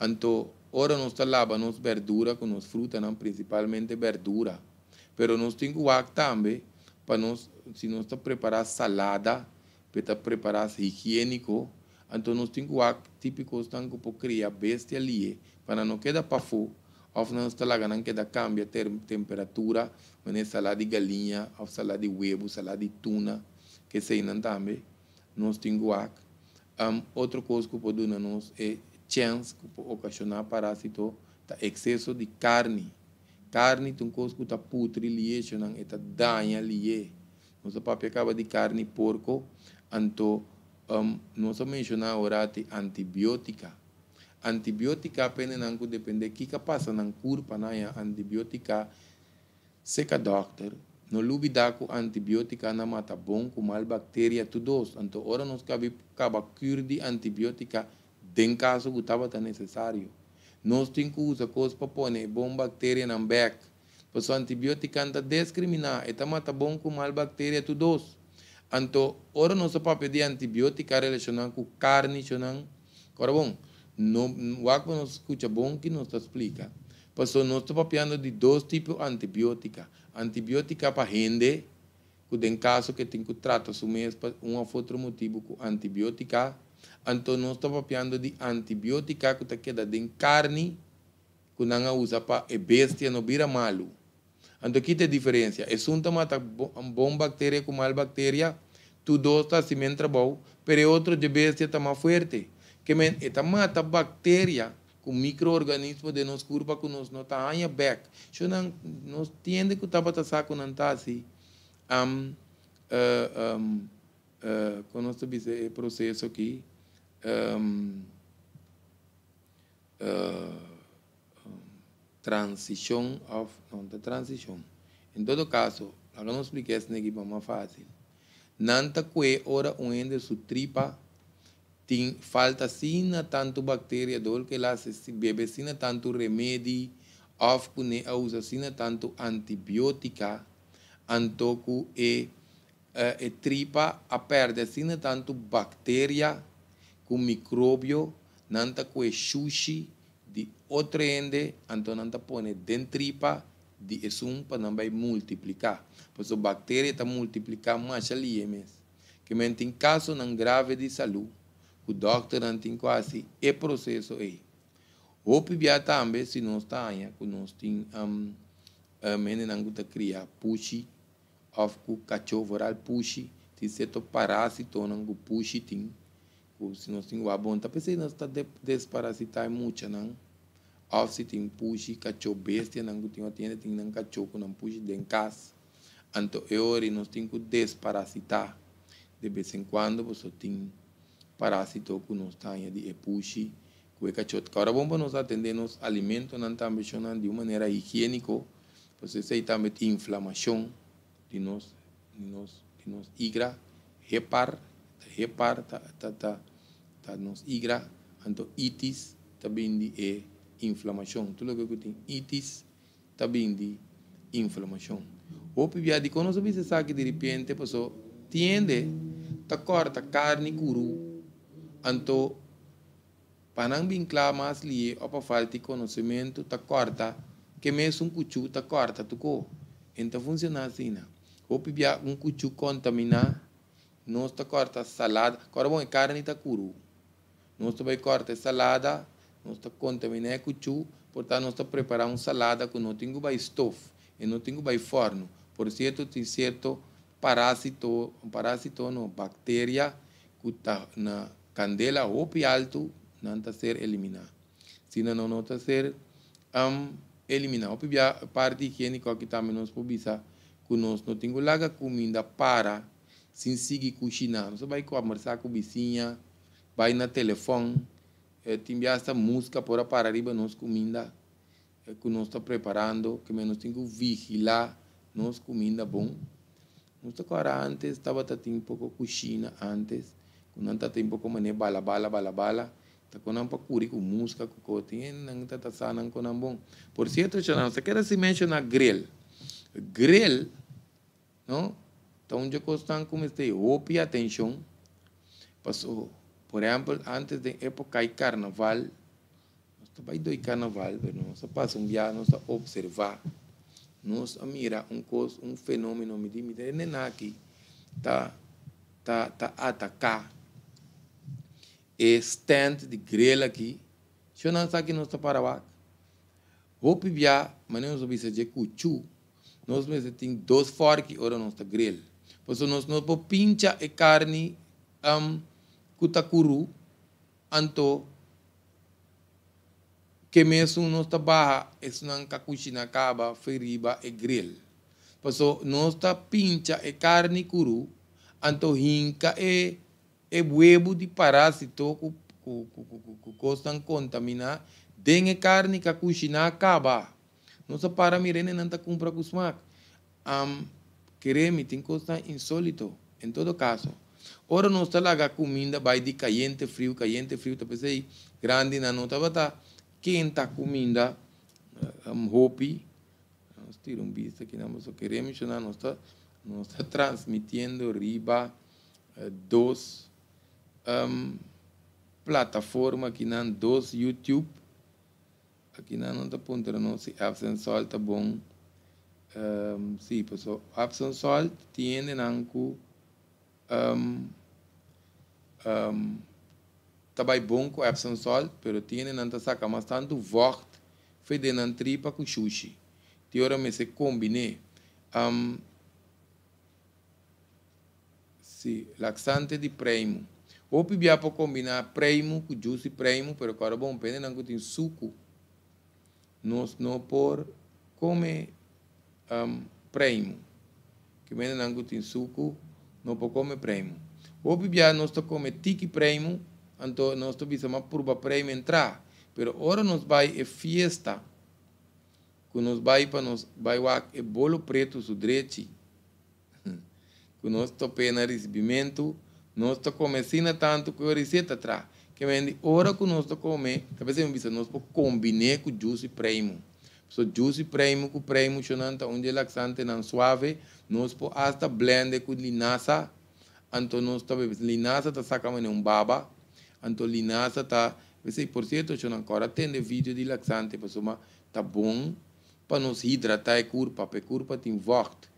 Então, ora nós lava nós verdura, com nós fruta, não, principalmente verdura. Pero nós temos que usar também, para nós, se nós está preparar salada, para preparar higiênico, então nós temos que usar típico, estão para criar bestia ali, para não queda para fora of não está lá ganhando que da cambia ter temperatura mas salada de galinha ou salada de huevo salada de tuna que sei não também não temos ac um, outra coisa que pode dar é chance que pode ocasionar parásito tá excesso de carne carne tem coisa que está putre lié não está danha lié nosso papi acaba de carne porco então um, nós mencionar agora antibiótica antibiótica pene nanku depende kika passa na kurpa na antibiótica antibiotika seka doctor no lubi daku antibiótica na mata bom com mal bactéria tu dos anto ora nos cabe caba cure den caso que estava tão necessário nós temos que usar coisas para pôr bom bactéria na back pois o antibiótico anda discriminar e tá mata bom com mal bactéria tudo dos anto ora nós só pedir antibiótica relacionado com carne chonan agora bom no, o água não escuta bom que não se explica. Pastor, nós estamos papiando de dois tipos de antibiótica. Antibiótica para gente, que tem caso que tem que tratar o mês por um ou outro motivo com antibiótica. Então, nós estamos papiando de antibiótica que está queda de carne, que não usa para a bestia, não vira malo. Então, aqui tem diferença. É um mata bom bactéria com mal bactéria, dois está se bom, mas outro de bestia está mais forte que men também a bactéria com microorganismo de nos curva com nos nota anha back so não nos tiende que tava tá saco não tá assim um uh, um uh, com nosso bise processo aqui um, uh, transição of não da transição. em todo caso agora não expliquei esse negócio mais fácil nanta que hora onde su tripa tem, falta sina tanto bactéria dor que lá bebe sina tanto remédio, of pune a usa sina tanto antibiotica antoku e, uh, e tripa a perde sina tanto bactéria com micróbio, nanta com sushi di outro ende, então pone dentro tripa di esum para non vai multiplicar. Pois a bactéria está multiplicar mais ali, mesmo. Que caso não grave de saúde o doctorante em quase e processo aí. É. O pibia também, se não nós temos, que nós temos um, um menino que cria puxi, of que cachorro puxi, se você parasito, não que puxi tem, se não tem uma bonta, pensei não está desparasitar muito, não? of se tem puxi, cachorro bestia, não que tem uma tienda, tem um cachorro que não puxi dentro de casa. Então, eu não temos que desparasitar. De vez em quando, você tem parásito que nos daña de epushi, cueca chotca. Ahora vamos nos atender nos alimentos de una manera higiénica, pues isso aí também inflamación de nos, de nos de nós igra, repar, repar, ta, ta, ta, nos igra, anto itis también de eh, inflamación. Tú lo que que tem itis también de inflamación. O pibiadi, pues, cuando se sabe que de repente, pessoa tiende, tá corta carne, guru, Anto, panang bincla mas lié opa falta conhecimento ta corta, que mesmo um cuchu ta corta tuco. Então funciona assim, né? Ou pibia um cuchu contamina não ta corta salada, agora bom, é carne ta curu. Nós também corta salada, não ta contaminar cuchu, portanto nós ta preparar um salada que não tem bai estofa, e não tem bai forno. Por certo, tem certo parásito, parásito não, bactéria que tá na candela pi alto não está ser eliminado, se não está ser am um, eliminado, hopi parte higiênica que também nos pobisa que nós não tingo larga comida para sin sigi kushina nós vai conversar com vizinha vai na telefone eh, timbia esta música para para arriba nós comida eh, que nós está preparando que menos tingo vigilar nós comida bom nós tá antes estava tá um pouco cozinha antes kunan ta tempo como ne bala bala bala bala ta kunan pa kuri ku música ku koti nang ta ta sanan kunan bom por cierto chanan se queda se menciona grill grill não então eu constan como este opi atenção passou por exemplo antes de época e carnaval nós vai do carnaval não se passa um dia nós observar nós mira um cos um fenômeno me diz me diz aqui tá tá tá atacar stand de grela aqui, se eu não está aqui, não está para lá. Vou pedir, mas não soube se é cuchu. Nós mesmo tem dois forques, ora não está grela. Por isso, nós não podemos pinchar a carne um, cutakuru, anto, que mesmo não está barra, isso não está cozinhando, acaba, feriba e grela. Por isso, nós está pincha e carne curu, anto rinca e é huevo de parásito que costam contaminar. Tem carne que a cozinha acaba. Não se para mirene não está compra com smac. Um, creme tem coisa insólito, em todo caso. Ora não está lá a comida vai de caliente, frio, caliente, frio, tá grande na nota batá. Quem está comida, um eh, hopi, vamos tirar um visto aqui, nós queremos, não está, não está transmitindo riba, uh, dos um, plataforma que não dos YouTube aqui não não tá ponta não se absent salt tá bom um, sim pessoal absent salt tiene nanku um, um, também bom com absent salt pero tiene nanta tá saca mas tanto vort foi de nan tripa com sushi te ora me se combine um, sim laxante de prêmio Opi biapo combinar prêmio com juice preimo, pero cora bom pene não que tem suco. Nós não por come um, Que mene não que tem suco, não por come preimo. Opi pibia nós to come tiki preimo, então nós to bisa uma purba prêmio entrar. Pero ora nós vai e fiesta. Que nós vai para nós vai wak é bolo preto su drechi. Que nós to pena recebimento. Nós está comecina tanto que eu receita atrás. Que vende hora que nós está comendo. Talvez você me disse, nós podemos combinar com juice prêmio. So juice prêmio com prêmio, chonanta um relaxante não suave. Nós podemos hasta blender com linaça. Então nós está bebendo. Linaça está sacando um baba. Então linaça está... Você, por certo, eu agora tenho vídeo de laxante, pessoal, tá bom para nos hidratar a curva, porque a curva tem voto.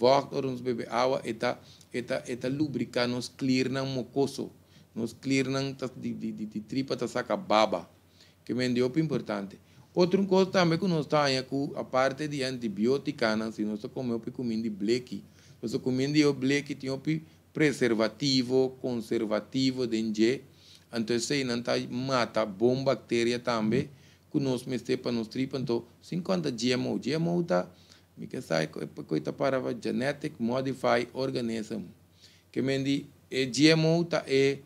Wachter ons bebe awa eta eta eta lubrica nos na mocoso. Nos clearnang tas di di tripa tas saca baba. Que me deu importante. Outro coisa também que nós temos é que a parte de antibiótica, né? se nós comemos comida de bleque, nós comemos de bleque tem um preservativo, conservativo, dengue, então se não tá mata bom bactéria também, que nós mete para nos tripa, então 50 GMO, GMO tá because I koita parava genetic modify organism que mendi e GMO ta é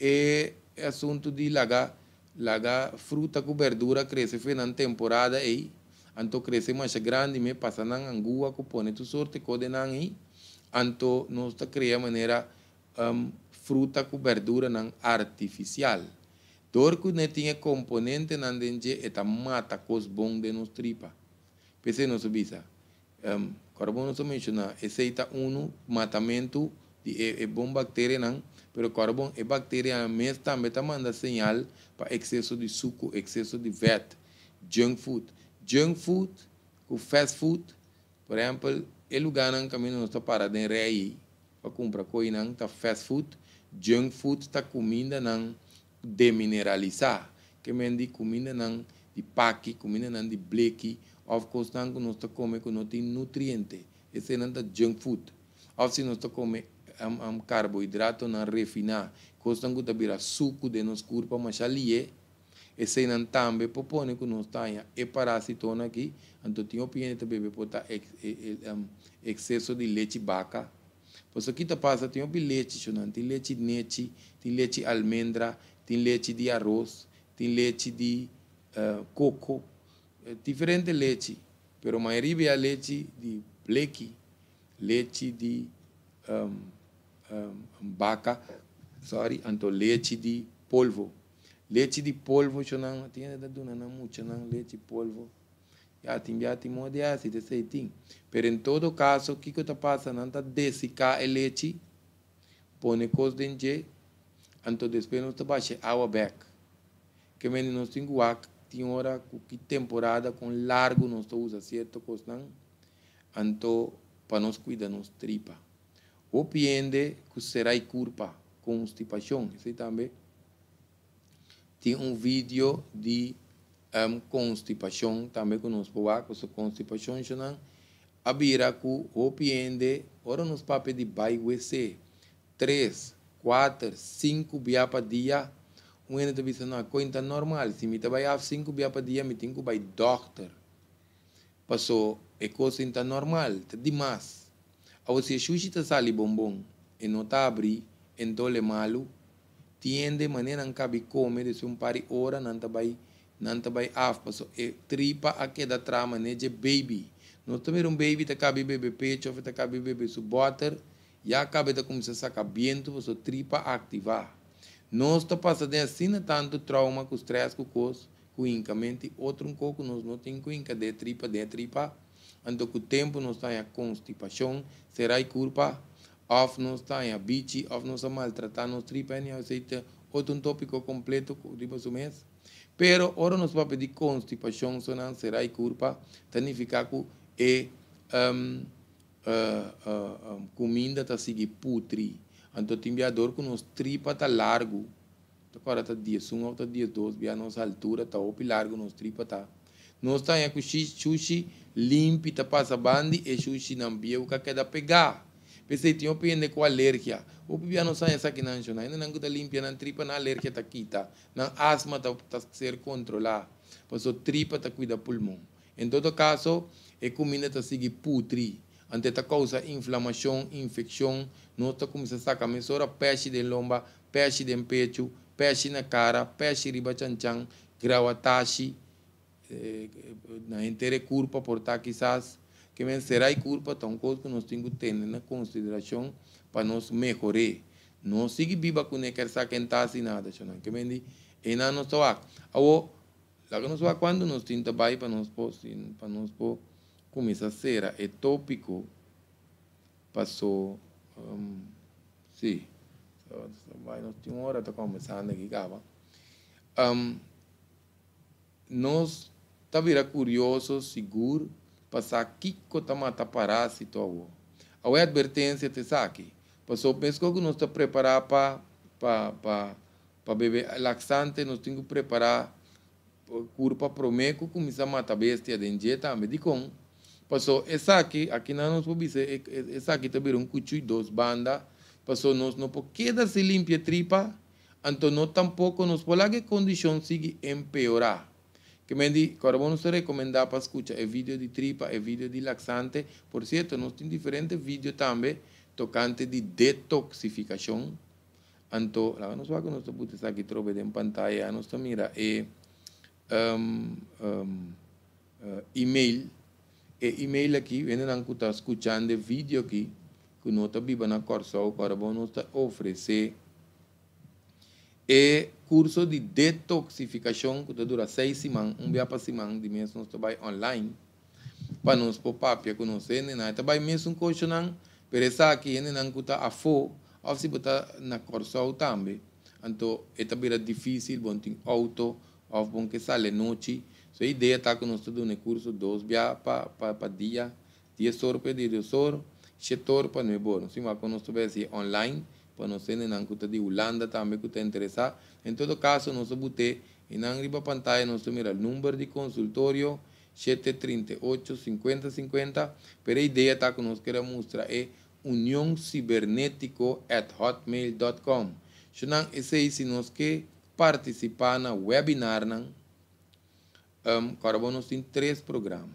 é assunto de laga laga fruta com verdura cresce fe na temporada aí anto cresce mais grande me passa na angua que pone tu sorte de na aí anto nós tá cria maneira um, fruta com verdura nan artificial Dorco ne tinha componente nan denje eta mata cos bom de nos tripa. pese no subisa um, carbono somente na receita 1 matamento de é, é bom bactéria não pero carbono é bactéria mesmo também tá manda sinal para excesso de suco excesso de vet junk food junk food com fast food por exemplo é lugar não caminho não está parado em rei para comprar coisa não tá fast food junk food está comida não demineralizar que mendi comida não de paque comida não de bleque of course, não conosco come quando tem nutriente, esse não é junk food. Ou se nós come am, am carboidrato não refinar, costa não tá vira suco de nos corpo, mas ali é eh? esse não também propõe que nós tenha e é parasitona aqui, então tem opinião de bebê botar ex, eh, eh, um, excesso de leite vaca. Por isso que tá passa tem um leite, chonan, tem leite neche tem leite almendra, tem leite de arroz, tem leite de uh, coco, eh, diferente leite, pero a maioria é leite de bleque, leite de um, um, vaca, sorry, anto leite de polvo. Leite de polvo, eu não tinha da dona, não muito, não leite de polvo. Já tem, já tem modo de assim, de seitinho. Pero em todo caso, o que que está passando? Anta desicar o leite, põe coisa dentro de, anto depois nós está água back. Que menos nós temos água senhora que temporada com largo nós todos acerto costan anto para nos cuidar nos tripa o piende que será culpa constipação esse também tem um vídeo de um, constipação também que nós povoamos so constipação senão abira que o piende ora nos papel de bai 3 4 5 biapa dia Ungene te bisa na kointa normal, si mita bai af sinku bia padia mitinku bai doctor. Paso é coisa inta normal, te dimas. a você xuxi te sali bombom, e não tá abri, en dole malu, tiende maneira que cabe come de um pari ora nanta bai nanta bai af paso e tripa aqui da trama né de baby. Não também um baby te cabe peito pecho, te cabe bebê suboter, já cabe te começar a sacar viento, paso tripa ativar. Nós está passando assim né, tanto trauma com estresse com coisa, com incamente outro um coco, nós não tem com inca de tripa de tripa. Então com o tempo nós está a constipação, será e culpa, of nós tem tá a bici, of nós maltratar nós tripa, né? Ou seja, outro um tópico completo tipo isso mês. Pero ora nós vamos pedir constipação, sonan será e culpa, significa que eh, é um, uh, uh, um, comida está seguindo putri. Então, Anto viador com uns tripas tá largo. Agora tá dia 1, tá dia 2, via nossa altura tá opi largo nos tripas tá. Nós tá em com xuxi limpi tá passa bandi e xuxi não bia o que queda pegar. Pensei tinha opinião com alergia. O bia não sai essa aqui não chuna. Ainda não tá limpia não tripa na alergia tá quita. Não asma tá tá ser controlar. Pois o tripa tá cuida pulmão. Em todo caso, é comida tá seguir putri ante esta causa inflamação, infecção, nota saca a mensura, peixe de lomba, peixe de peito, peixe na cara, peixe riba chanchan, grau taxi, eh, na inteira culpa por estar quizás, que men será e tão tá coisa que nós temos que ter na consideração para nós melhorar. Não siga viva com quer saquentar assim nada, chonan, que men di, e na nos só há. Ou, lá que nós só quando nós temos trabalho para nós pôr, para nós pôr, começa a ser tópico passou. Um, sim, vai nos tem uma hora, está começando né, a cava. Um, nós está vira curioso, seguro, passar aqui que está mata parar se A é advertência te saque. Passou, pensou que nós está preparado para para para para beber laxante, nós temos que preparar curva para promeco, começar a matar bestia de também, de como Aquí aquí aquí nos nos es ver es aquí un e, e, un cuchu dos bandas, no no puede queda se limpia tripa, entonces no tampoco nos por la que condición sigue empeorar. Que me di, carbono se recomendar para escuchar el video de tripa, el video de laxante. Por cierto, no tiene diferentes videos también, tocante de detoxificación, entonces, vamos a con nuestro puto aquí, trobe en pantalla, nós mira eh, um, um uh, e-mail aqui, vendo não que está escutando vídeo aqui, que não está na corso para não está oferecer e curso de detoxificação que tá dura seis semanas, um dia para semana, de mês nós tá vai online para nós pôr papia com é nós, é, né? Nós trabalha mesmo questionando, pero essa aqui ainda não cuta a fo, ou se botar tá na corso também. Então, é também difícil, bom tem auto, ou bom que sale noite, Su idea está con nosotros un el curso dos días para día, 10 horas para día, 10 horas, 7 horas para nuevo. Si va con nosotros online, para nosotros en Ancuta de Holanda también que usted interesa. En todo caso, nosotros usted, en la pantalla, nosotros mira el número de consultorio 738-5050. Pero la idea está con nosotros que mostrar muestra es unioncibernético at hotmail.com. Si es si nos que Participar en webinar. um, nós tem três programas.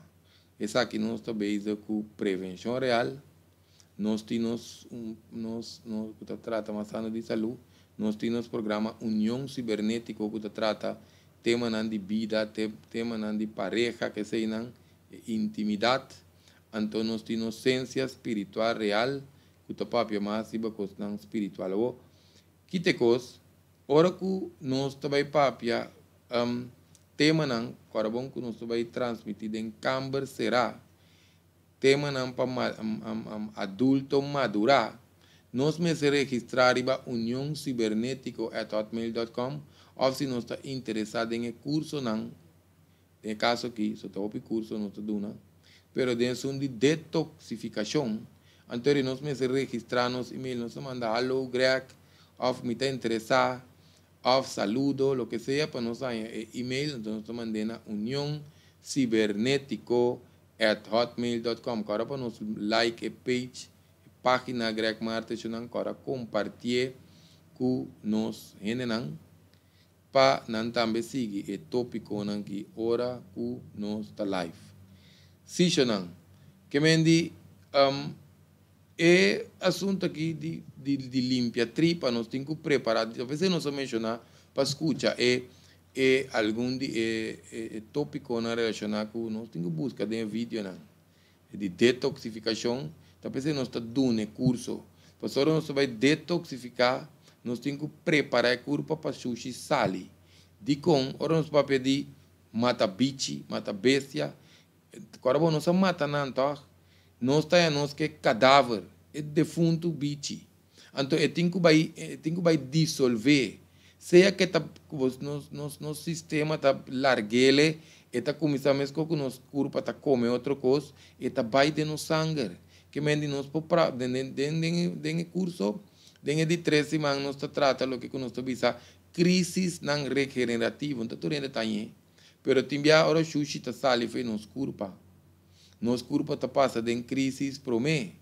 Esse aqui nós também é com prevenção real. Nós temos um, nós, nós que trata maçã de saúde. Nós temos programa União Cibernética que trata tema de vida, tema de pareja, que se não intimidade. Então nós temos ciência espiritual real, que o papo mais se não espiritual. Que te ora que nós também papia um, tema nan corabon que nós vai transmitir em camber será tema não para um, um, um, adulto madurar nós me se registrar iba união cibernético at hotmail.com ou se nós está interessado em curso não em caso aqui só está o curso não está duna pero dentro de detoxificação então nós me se registrar nos e-mail nós manda hello greg of me está interessado of saludo, lo que sea, para nos eh, email, entonces nosotros manden a unión cibernético at hotmail.com. Agora para nos like a eh, page, página Greg Martes, agora compartilhe com nos renenan para não também seguir o eh, tópico nan que ora com nos da live. Sim, que mendi um, é assunto aqui de, de, de limpia tripa, nós temos que preparar. Talvez eu não só mencionar para escuta, é, é algum de, é, é, é tópico não relacionado com nós temos busca de vídeo não. É de detoxificação. Talvez então, eu não está dando curso. Pastor, então, não vai detoxificar, nós temos que preparar o corpo para sushi sali. De com, ora nós vamos pedir mata bichi, mata bestia. Agora, nós mata não, tá? nós está a nós que é cadáver, é defunto bichi. Então, eu tenho que vai, eu tenho que vai dissolver. Seja que tá, nós, nós, nosso sistema está larguele, está começando a com nosso corpo está comer outra coisa, está vai de nosso sangue. Que mende nós para o curso, de três semanas, nós trata o que nós visa crises não regenerativo, Então, tu rende está aí. Mas tem que ir agora, o xuxi está saliva e nos curpa. Nós curva está passando em crises para mim.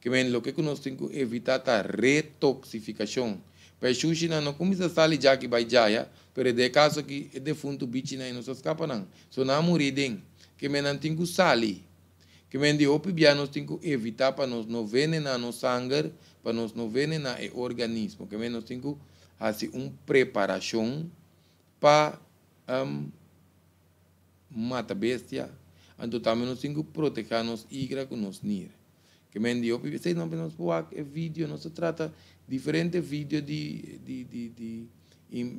Que bem, lo que nós temos que evitar é a retoxificação. Para a no começa a sair já que vai já, já. Pero de caso que é defunto, bicho não se escapa não. Só não morrer Que bem, não tem que sair. Que bem, de outro dia nós temos que evitar para nos não venenar no sangue, para nos não venenar o organismo. Que bem, nos temos que fazer uma preparação para um, mata bestia Anto tamen nos cinco proteja nos igra nir. Que me dio pibe seis não nos puac e vídeo nos trata diferentes vídeos de de de de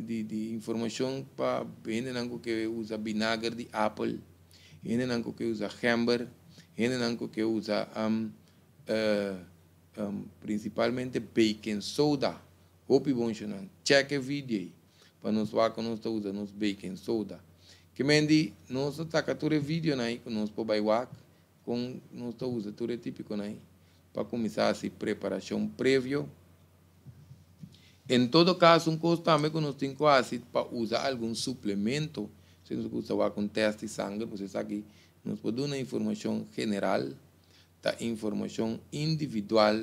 de, de informação para vende algo que usa vinagre de apple, vende algo que usa hamburger, vende algo que usa um, uh, um, principalmente baking soda. Hopi bon Cheque Check vídeo para nos vá que nós está usando baking soda. Kimendi, nós taca ture vídeo naí, que nós po baiwak, com nós to usa ture típico naí, para começar a se preparação prévio. Em todo caso, um custo também que nós temos quase para usar algum suplemento, se nós usar com teste de sangue, você sabe que nós podemos dar informação geral, da informação individual,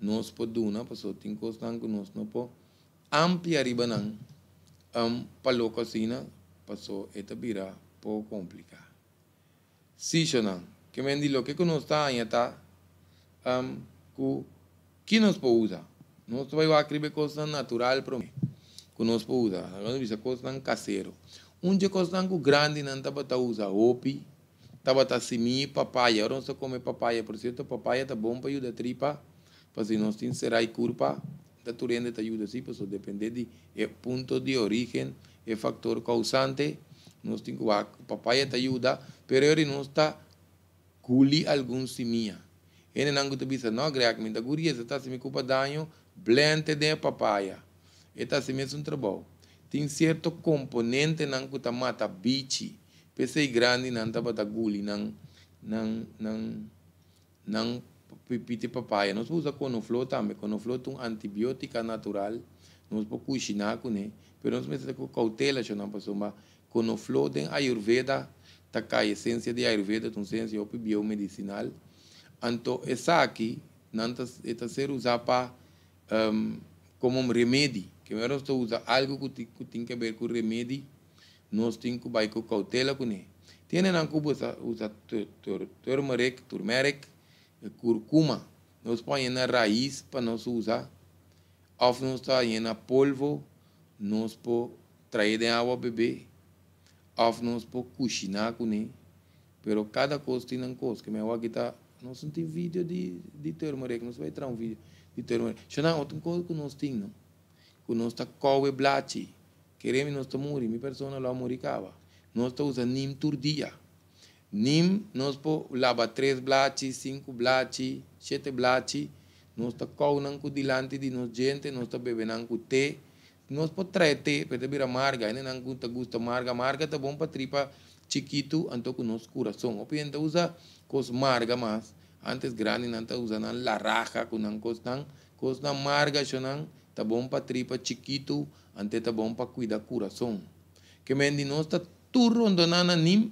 nós podemos, porque tem custo que nós não podemos ampliar e um, para a cocina, pasó esta pira poco complicada. Sí, Shonan, que me lo que no está ahí está, um, que, que nos puede usar. Nós vai escrever coisa natural para mim. Que nós podemos usar. Nós vamos coisa caseiro. Um dia coisa grande não está para usar opi, está para simi, papaya. Agora nós come papaya. Por certo, papaya tá bom para ajudar a tripa. Para se não tem será e curva, tá turende tá ajuda assim, para depende de eh, ponto de origem é fator causante. Nós temos que a papaya te ajuda, pero ele não está culi algum simia. Ele não gosta de não agregar me da guria, está se me culpa danho, blente de papaya. Está se mesmo um trabalho. Tem certo componente não que mata bichi. Pensei grande não tá bata guli, não não não não pipite papaya. Nós usa conoflor também. Conoflor é um antibiótico natural. Nós podemos cozinhar com ele pero nós temos que cautela já não passou mas quando flor de ayurveda tá cá essência de ayurveda então essência op biomedicinal então essa aqui não está ser usada para um, como um remédio que nós estou usa algo que, que tem a ver com remédio nós temos que vai cautela com ele tem não que usa usa turmeric turmeric eh, curcuma nós põe na raiz para nós usar ou nós está na polvo nos por traer de a beber, af nos por cocinar con él pero cada cosa tiene una cosa que me voy a está, no não un vídeo de, de se va a traer un vídeo de turmeric. yo não, outra cosa que nos tiene, no, Que no está cobre blati, queremos no está mi persona lo ha moricava, no está usando nim turdia, nim nos por lava tres blanches, cinco blanches siete blanches nos está com não de nos gente, nos está bebiendo con té, nós por trete pede a marga né não gusta gusta marga marga tá bom para tripa chiquito anto com nosso coração o pienta usa cos marga mas antes grande não tá usando la raja com não cos não cos não marga tá bom para tripa chiquito ante tá bom para cuidar coração que mendi nós tá turro donana nim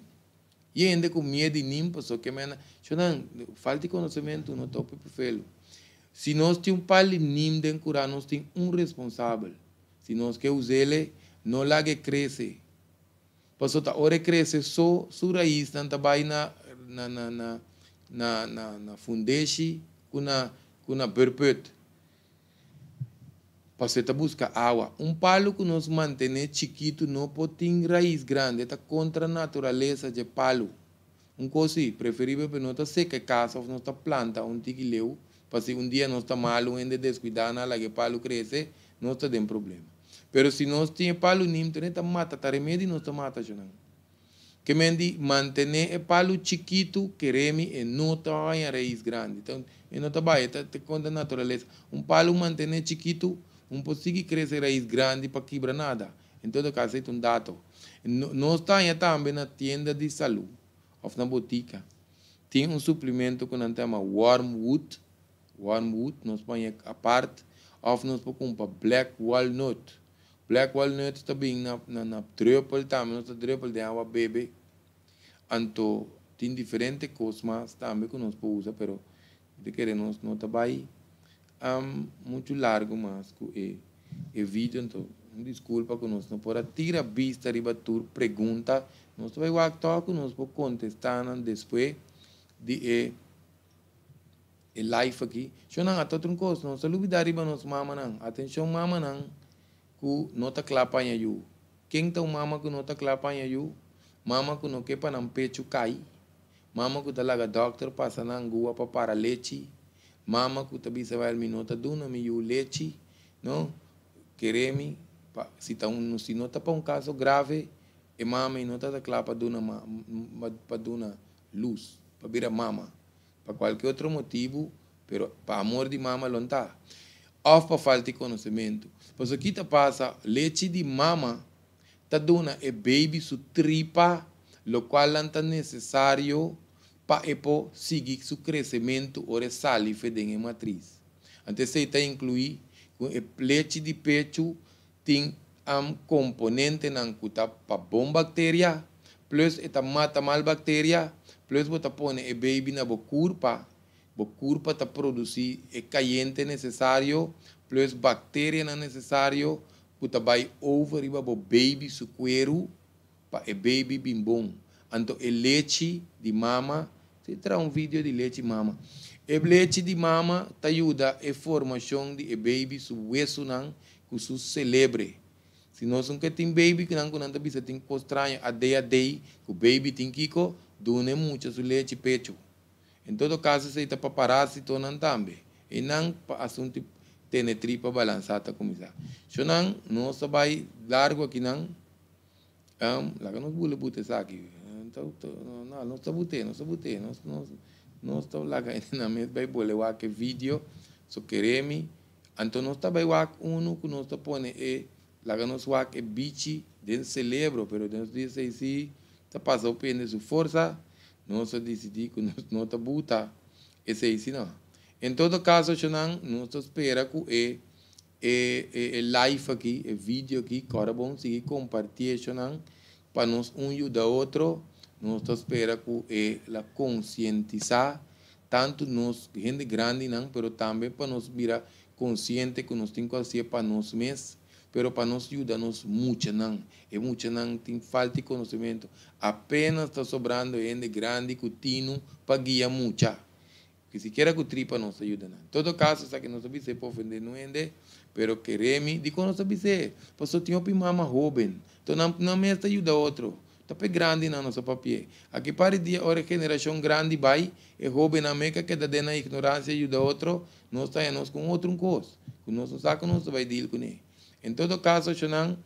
e ainda com medo nim passou que mena chonan falta conhecimento não topo pelo se nós tem um palim nim de curar nós tem um responsável sino que usele no la que crece. Pues ahora crece só su raiz tanto vai na na na na na na na fundeshi kuna kuna berpet. Pues está busca agua. Um palo que nos mantém chiquito não pode ter raiz grande, está contra a natureza de palo. Um cosi, preferível para não estar tá seca casa ou não tá planta, um tigileu, para se um dia não está malo, ende descuidar, na que palo cresce, não tem tá problema. Pero si nós tinha palo nim, teneta mata, taremendi nós to mata junan. Que mendi mantener o palo chiquito, queremi e nota a raiz grande. Então, não nota vai, te, conta natureza. Um palo mantener chiquito, um possível crescer raiz grande para quebrar nada. Em todo caso, é um dado. Nós temos também na tienda de saúde, ou na botica. Tem um suplemento que se chama wormwood. Wormwood, nós põe a parte. Ou nós põe black walnut Blackwell nu te também na na na treupel tamen te treupel de água bebe. Anto tem diferentes coisas também que nós usa, mas de queremos não trabalhar um, muito largo mas é é vídeo então desculpa que nós não podemos tirar vista riba tur pergunta nós vai actuar que nós pode contestar depois de é é live aqui. Shonan, não todo um curso, não se olvidar riba nós mamãe não. Atenção mamãe não ku nota clapa em ayu. Quem então mama ku nota clapa em ayu? Mama ku no kepa nam pechu kai. Mama ku talaga doctor pasa na angua pa para lechi. Mama ku tabi sa vai minota duna Se, tá um, se nota para um caso grave, e mama e nota da clapa duna, para duna luz, para virar mama. Para qualquer outro motivo, pero pa amor de mama não está of para falta de conhecimento. Pois aqui tá passa leite de mama, está dona e baby su tripa, lo qual é necessário para epo seguir su crescimento ore salife den e matriz. Antes se está incluir com leite de peixe tem um componente para a pa bom bactéria plus eta mata mal bactéria plus você põe e baby na bo curpa, o tipo, culpa está produzir é caliente é necessário, plus bactéria não é necessário, puta vai over e o baby su cuero, o é baby bem bom. Então é leite de mama, você terá um vídeo de leite de mama. É leite de mama te ajuda a formação de baby su hueso não, que su celebre. Se nós não tem baby que não conanta bisa tem que postrar a day a day, que o baby tem que ir, dune muito su leite pecho. Em todo caso, se está paparazzi não também. E não assunto tem tripa balançada como isso. Se não, não só vai largo aqui não. Um, lá não vou botar isso aqui. Então, não, não, não só não só botei. Não, não, não estou lá na mesa, vai bolar que vídeo, só queremos. Então, não está vai lá um que não está pondo e lá não está é bici dentro do cerebro, pero dentro disso aí está passando pela né, sua força nós decidimos que nós não buta esse aí, Em todo caso, Xanan, nós esperamos que é, é, é live aqui, é vídeo aqui, agora vamos seguir compartilhar, para nós um ajudar o outro. Nós esperamos que eh, é la conscientizar tanto nós, gente grande, não, mas também para nós virar consciente que nós temos que fazer para nós mesmos. Pero para nós ajuda-nos muito, é E muito não tem falta de conhecimento. Apenas está sobrando gente grande, cutino, para guiar mucha, Que sequer que tripa nos ajuda, não. Em todo caso, sa que nós se pode ofender não gente, pero queremos, de quando nós o passou tempo e mama jovem. Então não, não me ajuda outro. Tapi grande na nossa papel. Aqui para dia, a geração grande vai, é jovem na meca que dá na ignorância ajuda outro, nós nos com outro um coço. Com nosso saco, nós vai deal En todo caso, Shonan,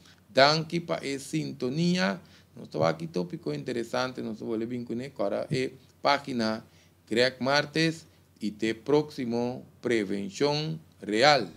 para es sintonía. Nosotros aquí tópico interesante, nosotros vuelve vincular ahora es eh, página CREAC Martes y te próximo Prevención Real.